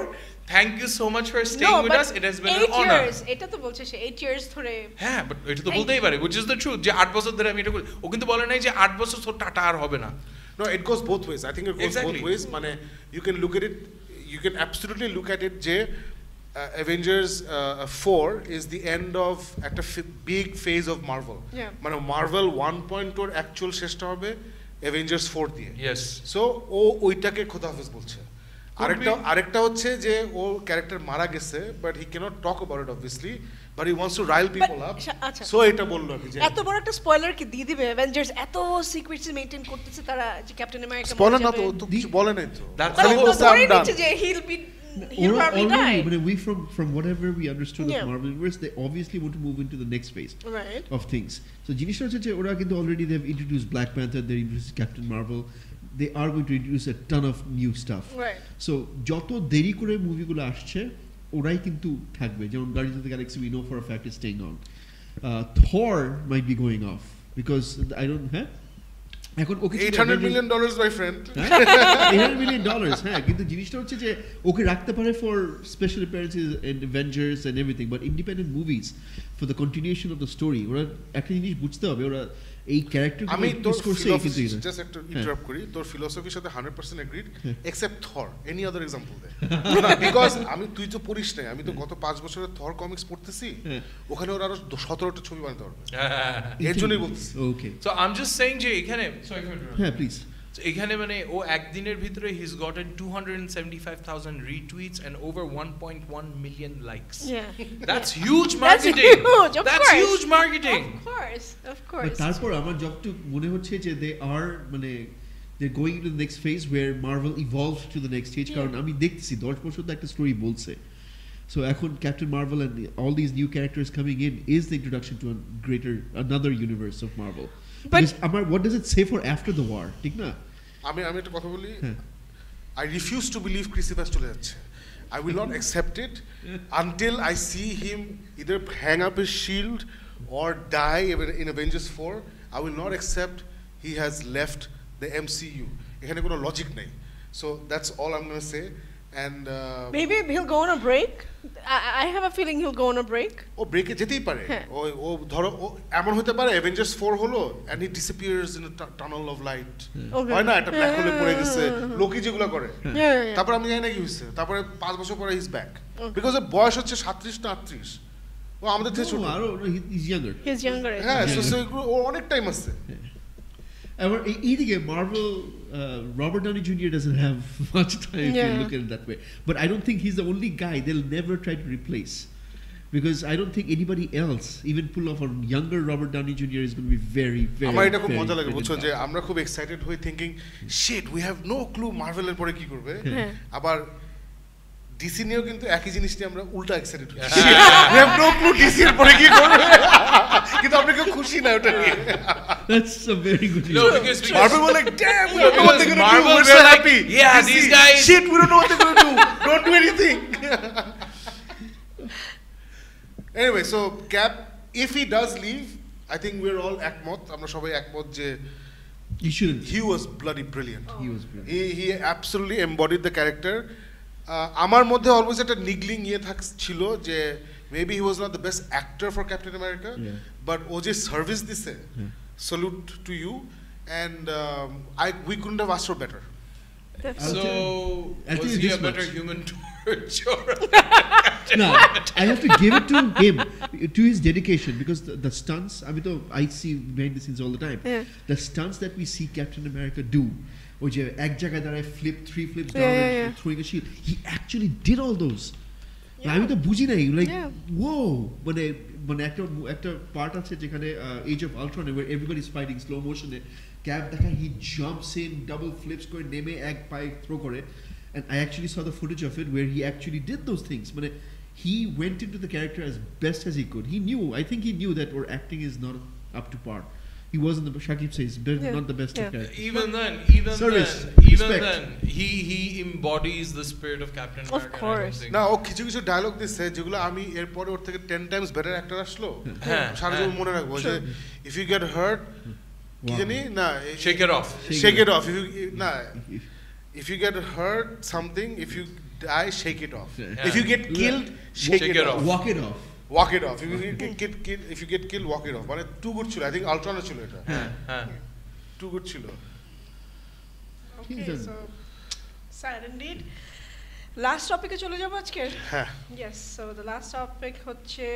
thank you so much for staying with us it has been an honour এটা তো বলছে সে 8 ইয়ার্স ধরে হ্যাঁ বাট এটা তো বলতেই পারে which is the truth যে 8 বছর ধরে আমি এটা করি ও কিন্তু বলে নাই যে 8 বছর তো টাটা আর হবে না no it goes both ways i think it goes exactly. both ways মানে you can look at it you can absolutely look at it যে uh, Avengers uh, 4 is the end of at a f- big phase of Marvel. Yeah. মানে Marvel 1.2 এর actual শেষটা হবে Avengers 4 দিয়ে। Yes. So ও ওইটাকে খোদাফেজ বলছে। আরেকটা আরেকটা হচ্ছে যে ও ক্যারেক্টার মারা গেছে but he can't talk about it obviously but he wants to rile people up so এটা বললো আমি এত বড় একটা স্পয়লার কি দিয়ে দিবে অ্যাভেঞ্জার্স এত সিক্রেটস মেইনটেইন করতেছে তারা যে ক্যাপ্টেন আমেরিকা স্পয়লার না তো তো কিছু বলে নাই তো দ্যাটস খালি তো সাম ডান যে he'll be He'll probably already, die. But we from from whatever we understood yeah. of Marvel Universe, they obviously want to move into the next phase right. of things. So জিনিসটা ওরা কিন্তু already they introduced Black Panther, they introduced Captain Marvel, they are going to introduce a ton of new stuff so যত দেরি করে মুভিগুলো আসছে ওরাই কিন্তু থাকবে যেমন Guardians of the Galaxy we know for a fact is staying on Thor might be going off because I don't হ্যাঁ এখন ওকে 800 million dollars my friend 800 million dollars হ্যাঁ কিন্তু জিনিসটা হচ্ছে যে ওকে রাখতে পারে for special appearances and Avengers and everything but independent movies for the continuation of the story ওরা একটা জিনিস বুঝতে হবে ওরা এই ক্যারেক্টার আমি তোর জাস্ট একটা ইন্টারাপ্ট হ্যাঁ। করি তোর ফিলোসফির সাথে 100% agreed except Thor any other example they because আমি তুই তো পড়িস না আমি তো গত 5 বছরে থর কমিক্স পড়তেছি হ্যাঁ। ওখানে ওর আরো 17টা ছবি বানাতে পারবে এর জন্যই বলতেছি okay so I am just saying যে এখানে হ্যাঁ প্লিজ তো এখানে মানে ও একদিনের ভিতরে he's gotten two hundred seventy five thousand retweets and over one point one million likes that's huge marketing that's huge marketing তারপর আমার জবটুক মনে হচ্ছে যে দে আর মানে they're going to the next phase where Marvel evolves to the next stage. কারণ আমি দেখতেছি দশ বছর তো একটা স্টোরি বলছে So এখন Captain Marvel and all these new characters coming in is the introduction to a greater, another universe of Marvel but what does it say for after the war ঠিক না আমি আমি একটা কথা I refuse to believe Chrysippus চলে যাচ্ছে I will not accept it until I see him either hang up his shield or die in Avengers 4 I will not accept he has left the MCU এখানে কোনো logic নেই so that's all I am gonna say And uh, maybe he'll go on a break. I, I have a feeling he'll go on a break. ও ব্রেকে যেতেই পারে হ্যাঁ। ও ও ধরো এমন হতে পারে অ্যাভেঞ্জার্স 4 হলো and he disappears in a tunnel of light হয় না একটা ব্ল্যাক হোলে পড়ে গেছে লোকি যেগুলো করে তারপর আমি জানি না কি হইছে তারপরে 5 বছর পরে ইজ ব্যাক বিকজ এর বয়স হচ্ছে 37 না 38 ও আমাদের থেকে ছোট আরো ইজ ইয়াঙ্গার ইজ ইয়াঙ্গার হ্যাঁ সো সো অনেক টাইম আছে However, এইদিকে Marvel, uh, Robert Downey Jr. doesn't have much time yeah. if look at it that way. But I don't think he's the only guy they'll never try to replace. Because I don't think anybody else, even pull off a younger Robert Downey Jr. is going to be very, very. আমার এটা খুব মজা লাগে বুঝছো যে আমরা খুব excited হই thinking shit we have no clue মার্ভেলের পরে কি করবে আবার ডিসি নিয়েও কিন্তু একই জিনিস নিয়ে আমরা উল্টা এক্সাইটেড হচ্ছি নো ক্লু ডিসি এর পরে কি করবে কিন্তু আপনি কেউ খুশি না ওটা নিয়ে that's a very good no because Marvel was like damn we don't know what they gonna do we are so happy yeah this guys shit we don't know what they gonna do don't do anything anyway so Cap if he does leave I think we are all একমত আমরা সবাই একমত যে He shouldn't. He was bloody brilliant. Oh. He was brilliant. He, he absolutely embodied the character. আমার মধ্যে always একটা নিগলিং ইয়ে থাক ছিল যে maybe he was not the best actor for Captain America but ও যে সার্ভিস দিছে salute to you and I we could have us better So, was he a better human torch no, I have to give it to him, to his dedication, because the, the stunts, I mean, though I see behind the scenes all the time, yeah. the stunts that we see Captain America do, ওই যে এক জায়গায় দাঁড়ায় flip three flip throwing a shield he actually did all those আমি তো বুঝি নাই like ও মানে মানে একটা একটা পার্ট আছে যেখানে এজ অফ আলট্রন এবার এভরিবডি ফাইটিং স্লো মোশনে ক্যাব দেখা he jumps in double flips করে নেমে এক পায়ে থ্রো করে and I actually saw the footage of it where he actually did those things. But he went into the character as best as he could. He knew, I think he knew that our acting is not up to par he wasn't the Shakib says not the best yeah. Even then, even Service. then, even then, he he embodies the spirit of Captain of course. Now, ও কিছু কিছু dialogue this সে যেগুলো আমি এরপর ওর থেকে ten times better actor আসলো। হ্যাঁ। if you get hurt, কি জানি Shake it off. Shake it off. If you না if you get hurt something if you die shake it off. If you get killed shake, it off. Walk it off. Walk it off kill if you get kill walk it off মানে too good ছিল I think আলট্রানো ছিল এটা two হ্যাঁ, good হ্যাঁ। ছিল Okay, so sad indeed. Last টপিকে চলে যাবো আজকে হ্যাঁ yes so the last topic হচ্ছে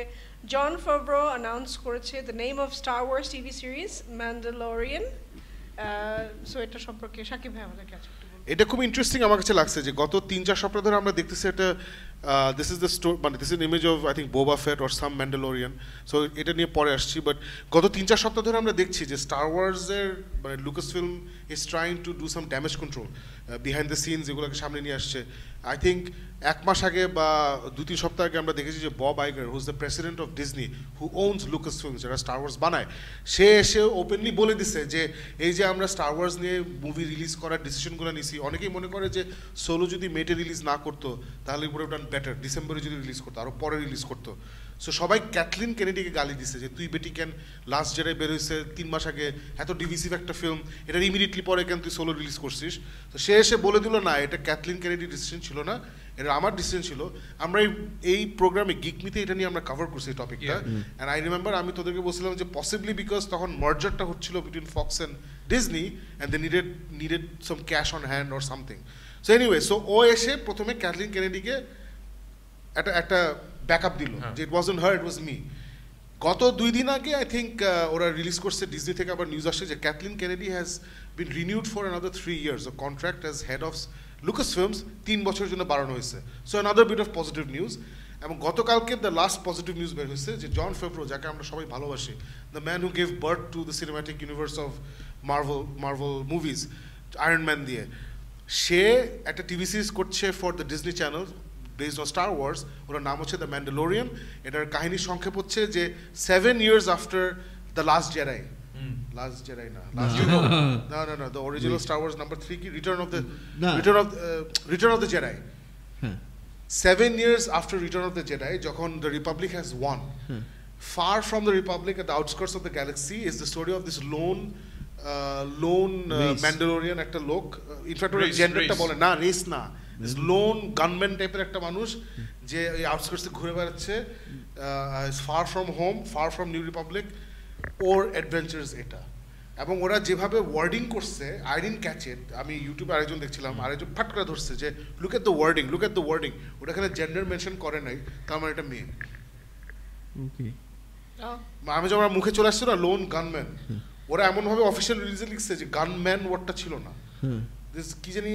জন ফেব্রো অ্যানাউন্স করেছে the name of Star Wars TV series Mandalorian so এটা সম্পর্কে সাকিব ভাই আমাদের কাছে এটা খুব ইন্টারেস্টিং আমার কাছে লাগছে যে গত তিন চার সপ্তাহ ধরে আমরা দেখতেছি একটা Uh, this is the story মানে this is image of I think Boba Fett or some ম্যান্ডেলোরিয়ান so এটা নিয়ে পরে আসছি বাট গত তিন চার সপ্তাহ ধরে আমরা দেখছি যে স্টার ওয়ার্সের মানে Lucas film is trying to do some damage control behind the scenes এগুলোকে সামনে নিয়ে আসছে আই থিঙ্ক এক মাস আগে বা দু তিন সপ্তাহ আগে আমরা দেখেছি যে Bob Iger is the president of Disney who owns Lucas films যারা স্টার ওয়ার্স বানায় সে এসে ওপেনলি বলে দিছে যে এই যে আমরা স্টার ওয়ার্স নিয়ে মুভি রিলিজ করার ডিসিশনগুলো নিছি অনেকেই মনে করে যে সোলো যদি মেটে রিলিজ না করতো তাহলে উপরে ওটা বেটার ডিসেম্বরে যদি রিলিজ করতো আরও পরে রিলিজ করতো সো সবাই ক্যাথলিন কেনেডিকে গালি দিছে যে তুই বেটি ক্যান লাস্ট জেরে হয়েছে তিন মাস আগে এত ডিভিসিভ একটা ফিল্ম এটার ইমিডিয়েটলি পরে কেন তুই সোলো রিলিজ করছিস তো সে এসে বলে দিল না এটা ক্যাথলিন কেনেডির ডিসিশন ছিল না এটা আমার ডিসিশন ছিল আমরা এই প্রোগ্রামে গিকমিতে এটা নিয়ে আমরা কভার করছি এই টপিকটা অ্যান্ড আই রিমেম্বার আমি তোদেরকে বলছিলাম যে পসিবলি বিকজ তখন মার্জারটা হচ্ছিল between Fox and Disney and they needed needed some cash on hand or something so anyway so ও এসে প্রথমে ক্যাথলিন কেনেডিকে একটা একটা ব্যাকআপ দিল যে ইট ওয়াজন্ট হার ইট ওয়াজ মি গত দুই দিন আগে আই থিঙ্ক ওরা রিলিজ করছে ডিজনি থেকে আবার নিউজ আসছে যে Kathleen Kennedy has been renewed for another three years ও contract as head of Lucas films তিন বছরের জন্য বাড়ানো হয়েছে so another bit of positive news এবং গতকালকে দ্য লাস্ট পজিটিভ নিউজ বের হয়েছে যে জন ফেব্রো যাকে আমরা সবাই ভালোবাসি the man who gave birth to the cinematic universe of Marvel Marvel movies Iron Man দিয়ে সে একটা টিভি সিরিজ করছে for the Disney channel based on Star Wars ওটার নাম হচ্ছে দ্য ম্যান্ডালোরিয়ান এটার কাহিনী সংক্ষেপ হচ্ছে যে seven years after the last Jedi last Jedi না লাস্ট না না না the original Star Wars number three কি return of the return of return of the Jedi seven years after return of the Jedi যখন the republic has won far from the Republic at of the galaxy is the story of this lone lone lone uh, uh, একটা লোক in fact uh, ওরা জেন্ডারটা বলে না race না loan gunman টাইপের একটা মানুষ যে ওই আউটস্কার্টসে ঘুরে বেড়াচ্ছে far from home far from new republic ওর অ্যাডভেঞ্চার্স এটা এবং ওরা যেভাবে ওয়ার্ডিং করছে আই ডিন ক্যাচ আমি ইউটিউবে আরেকজন দেখছিলাম আরেকজন ফাট করে ধরছে যে look at the wording look at the wording ওটা এখানে জেন্ডার মেনশন করে নাই তার মানে এটা মেয়ে আমি যখন মুখে চলে আসছিল না লোন গানম্যান ওরা এমনভাবে অফিসিয়াল রিলিজে লিখছে যে গানম্যান ওয়ার্ডটা ছিল না কি জানি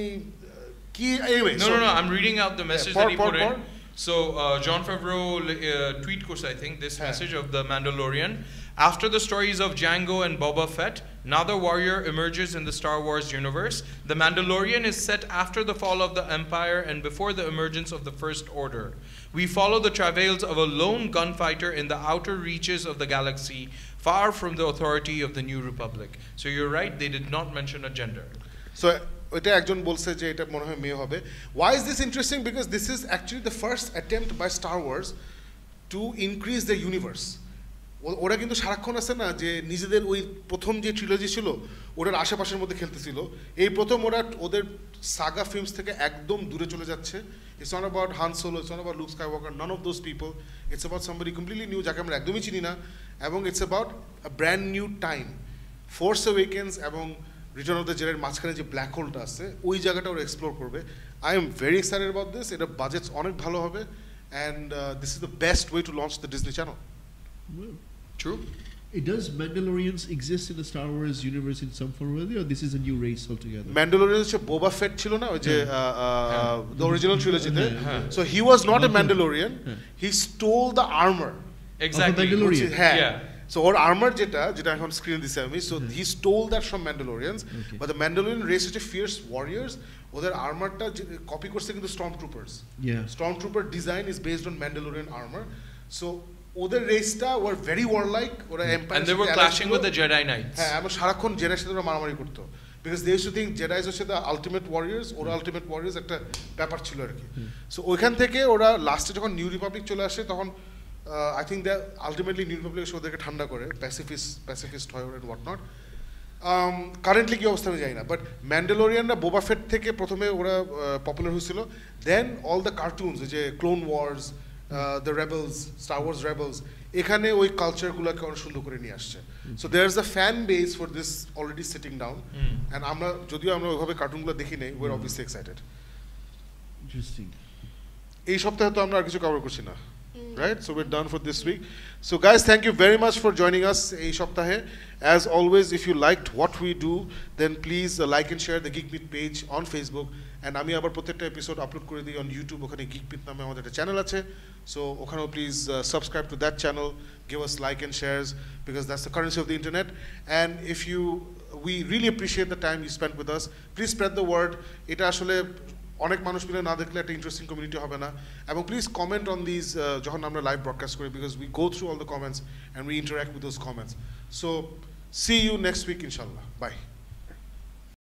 anyway. No, so, no, no. I'm reading out the message yeah, that he put in. So uh, John Favreau uh, tweet course, I think, this yeah. message of the Mandalorian. After the stories of Django and Boba Fett, another warrior emerges in the Star Wars universe. The Mandalorian is set after the fall of the Empire and before the emergence of the First Order. We follow the travails of a lone gunfighter in the outer reaches of the galaxy, far from the authority of the New Republic. So you're right, they did not mention a gender. So ওইটা একজন বলছে যে এটা মনে হয় মেয়ে হবে why is this interesting because this is actually the first attempt by Star Wars to increase the universe ওরা কিন্তু সারাক্ষণ আছে না যে নিজেদের ওই প্রথম যে ট্রিলজি ছিল ওটার আশেপাশের মধ্যে খেলতেছিল এই প্রথম ওরা ওদের সাগা ফিল্মস থেকে একদম দূরে চলে যাচ্ছে it's on about Han Solo it's on about Luke Skywalker none of those people it's about somebody completely new যাকে আমরা একদমই চিনি না এবং it's about a brand new time force awakens এবং রিটার্ন অফ দ্য জেরের মাঝখানে যে ব্ল্যাক হোলটা আছে ওই জায়গাটা ওরা এক্সপ্লোর করবে I am very excited about this এটা বাজেটস অনেক ভালো হবে and this is the best way to launch the Disney channel true It does Mandalorians exist in the Star Wars universe in some form or other, or this is a new race altogether? Mandalorians হচ্ছে Boba Fett ছিল uh, uh, yeah. the original trilogy Yeah. Yeah. so he was not a Mandalorian Yeah. he stole the armor exactly Of Mandalorian. Yeah. So ওর armour যেটা যেটা এখন স্ক্রিনে দিছে আমি so he stole that from Mandalorians but the Mandalorian race হচ্ছে fierce warriors ওদের আর্মারটা কপি করছে কিন্তু storm troopers yeah trooper design is based on on armour so ওদের রেসটা ওয়ার ভেরি ওয়ার লাইক ওরা empire and with the Jedi knights হ্যাঁ এবং সারাক্ষণ জেডাই সাথে ওরা মারামারি করতো because they use to think Jedis হচ্ছে দ্য আলটিমেট ওয়ারিয়ার্স ওর আলটিমেট ওয়ারিয়ার্স একটা ব্যাপার ছিল আর কি সো mm-hmm. ওইখান থেকে ওরা লাস্টে যখন নিউ রিপাবলিক চলে আসে তখন I think the ultimately new republic ওদেরকে ঠান্ডা করে প্যাসিফিস্ট প্যাসিফিস্ট হয় অ্যান্ড হোয়াট নট কারেন্টলি কী অবস্থা আমি জানি না বাট ম্যান্ডেলোরিয়ানরা বোবাফেট থেকে প্রথমে ওরা পপুলার uh, হয়েছিল দেন অল দ্য কার্টুনস যে clone wars the rebels Star Wars rebels এখানে ওই কালচারগুলোকে অনেক সুন্দর করে নিয়ে আসছে so there is a fan base for this already sitting down and আমরা যদিও আমরা ওইভাবে কার্টুনগুলো দেখি নেই ওয়ার অবভিয়াসলি এক্সাইটেড এই সপ্তাহে তো আমরা আর কিছু কভার করছি না Right? So we're done for this week. So, guys, thank you very much for joining us. As always, if you liked what we do, then please uh, like and share the GeekMeet page on Facebook. And I'm going episode upload on YouTube. GeekMeet channel. So, please uh, subscribe to that channel. Give us like and shares because that's the currency of the internet. And if you we really appreciate the time you spent with us. Please spread the word. It actually অনেক মানুষ মিলে না দেখলে একটা interesting community হবে না এবং please comment on these যখন আমরা লাইভ ব্রডকাস্ট করি because we go through all the comments and we interact with those comments so see you next week ইনশাল্লাহ বাই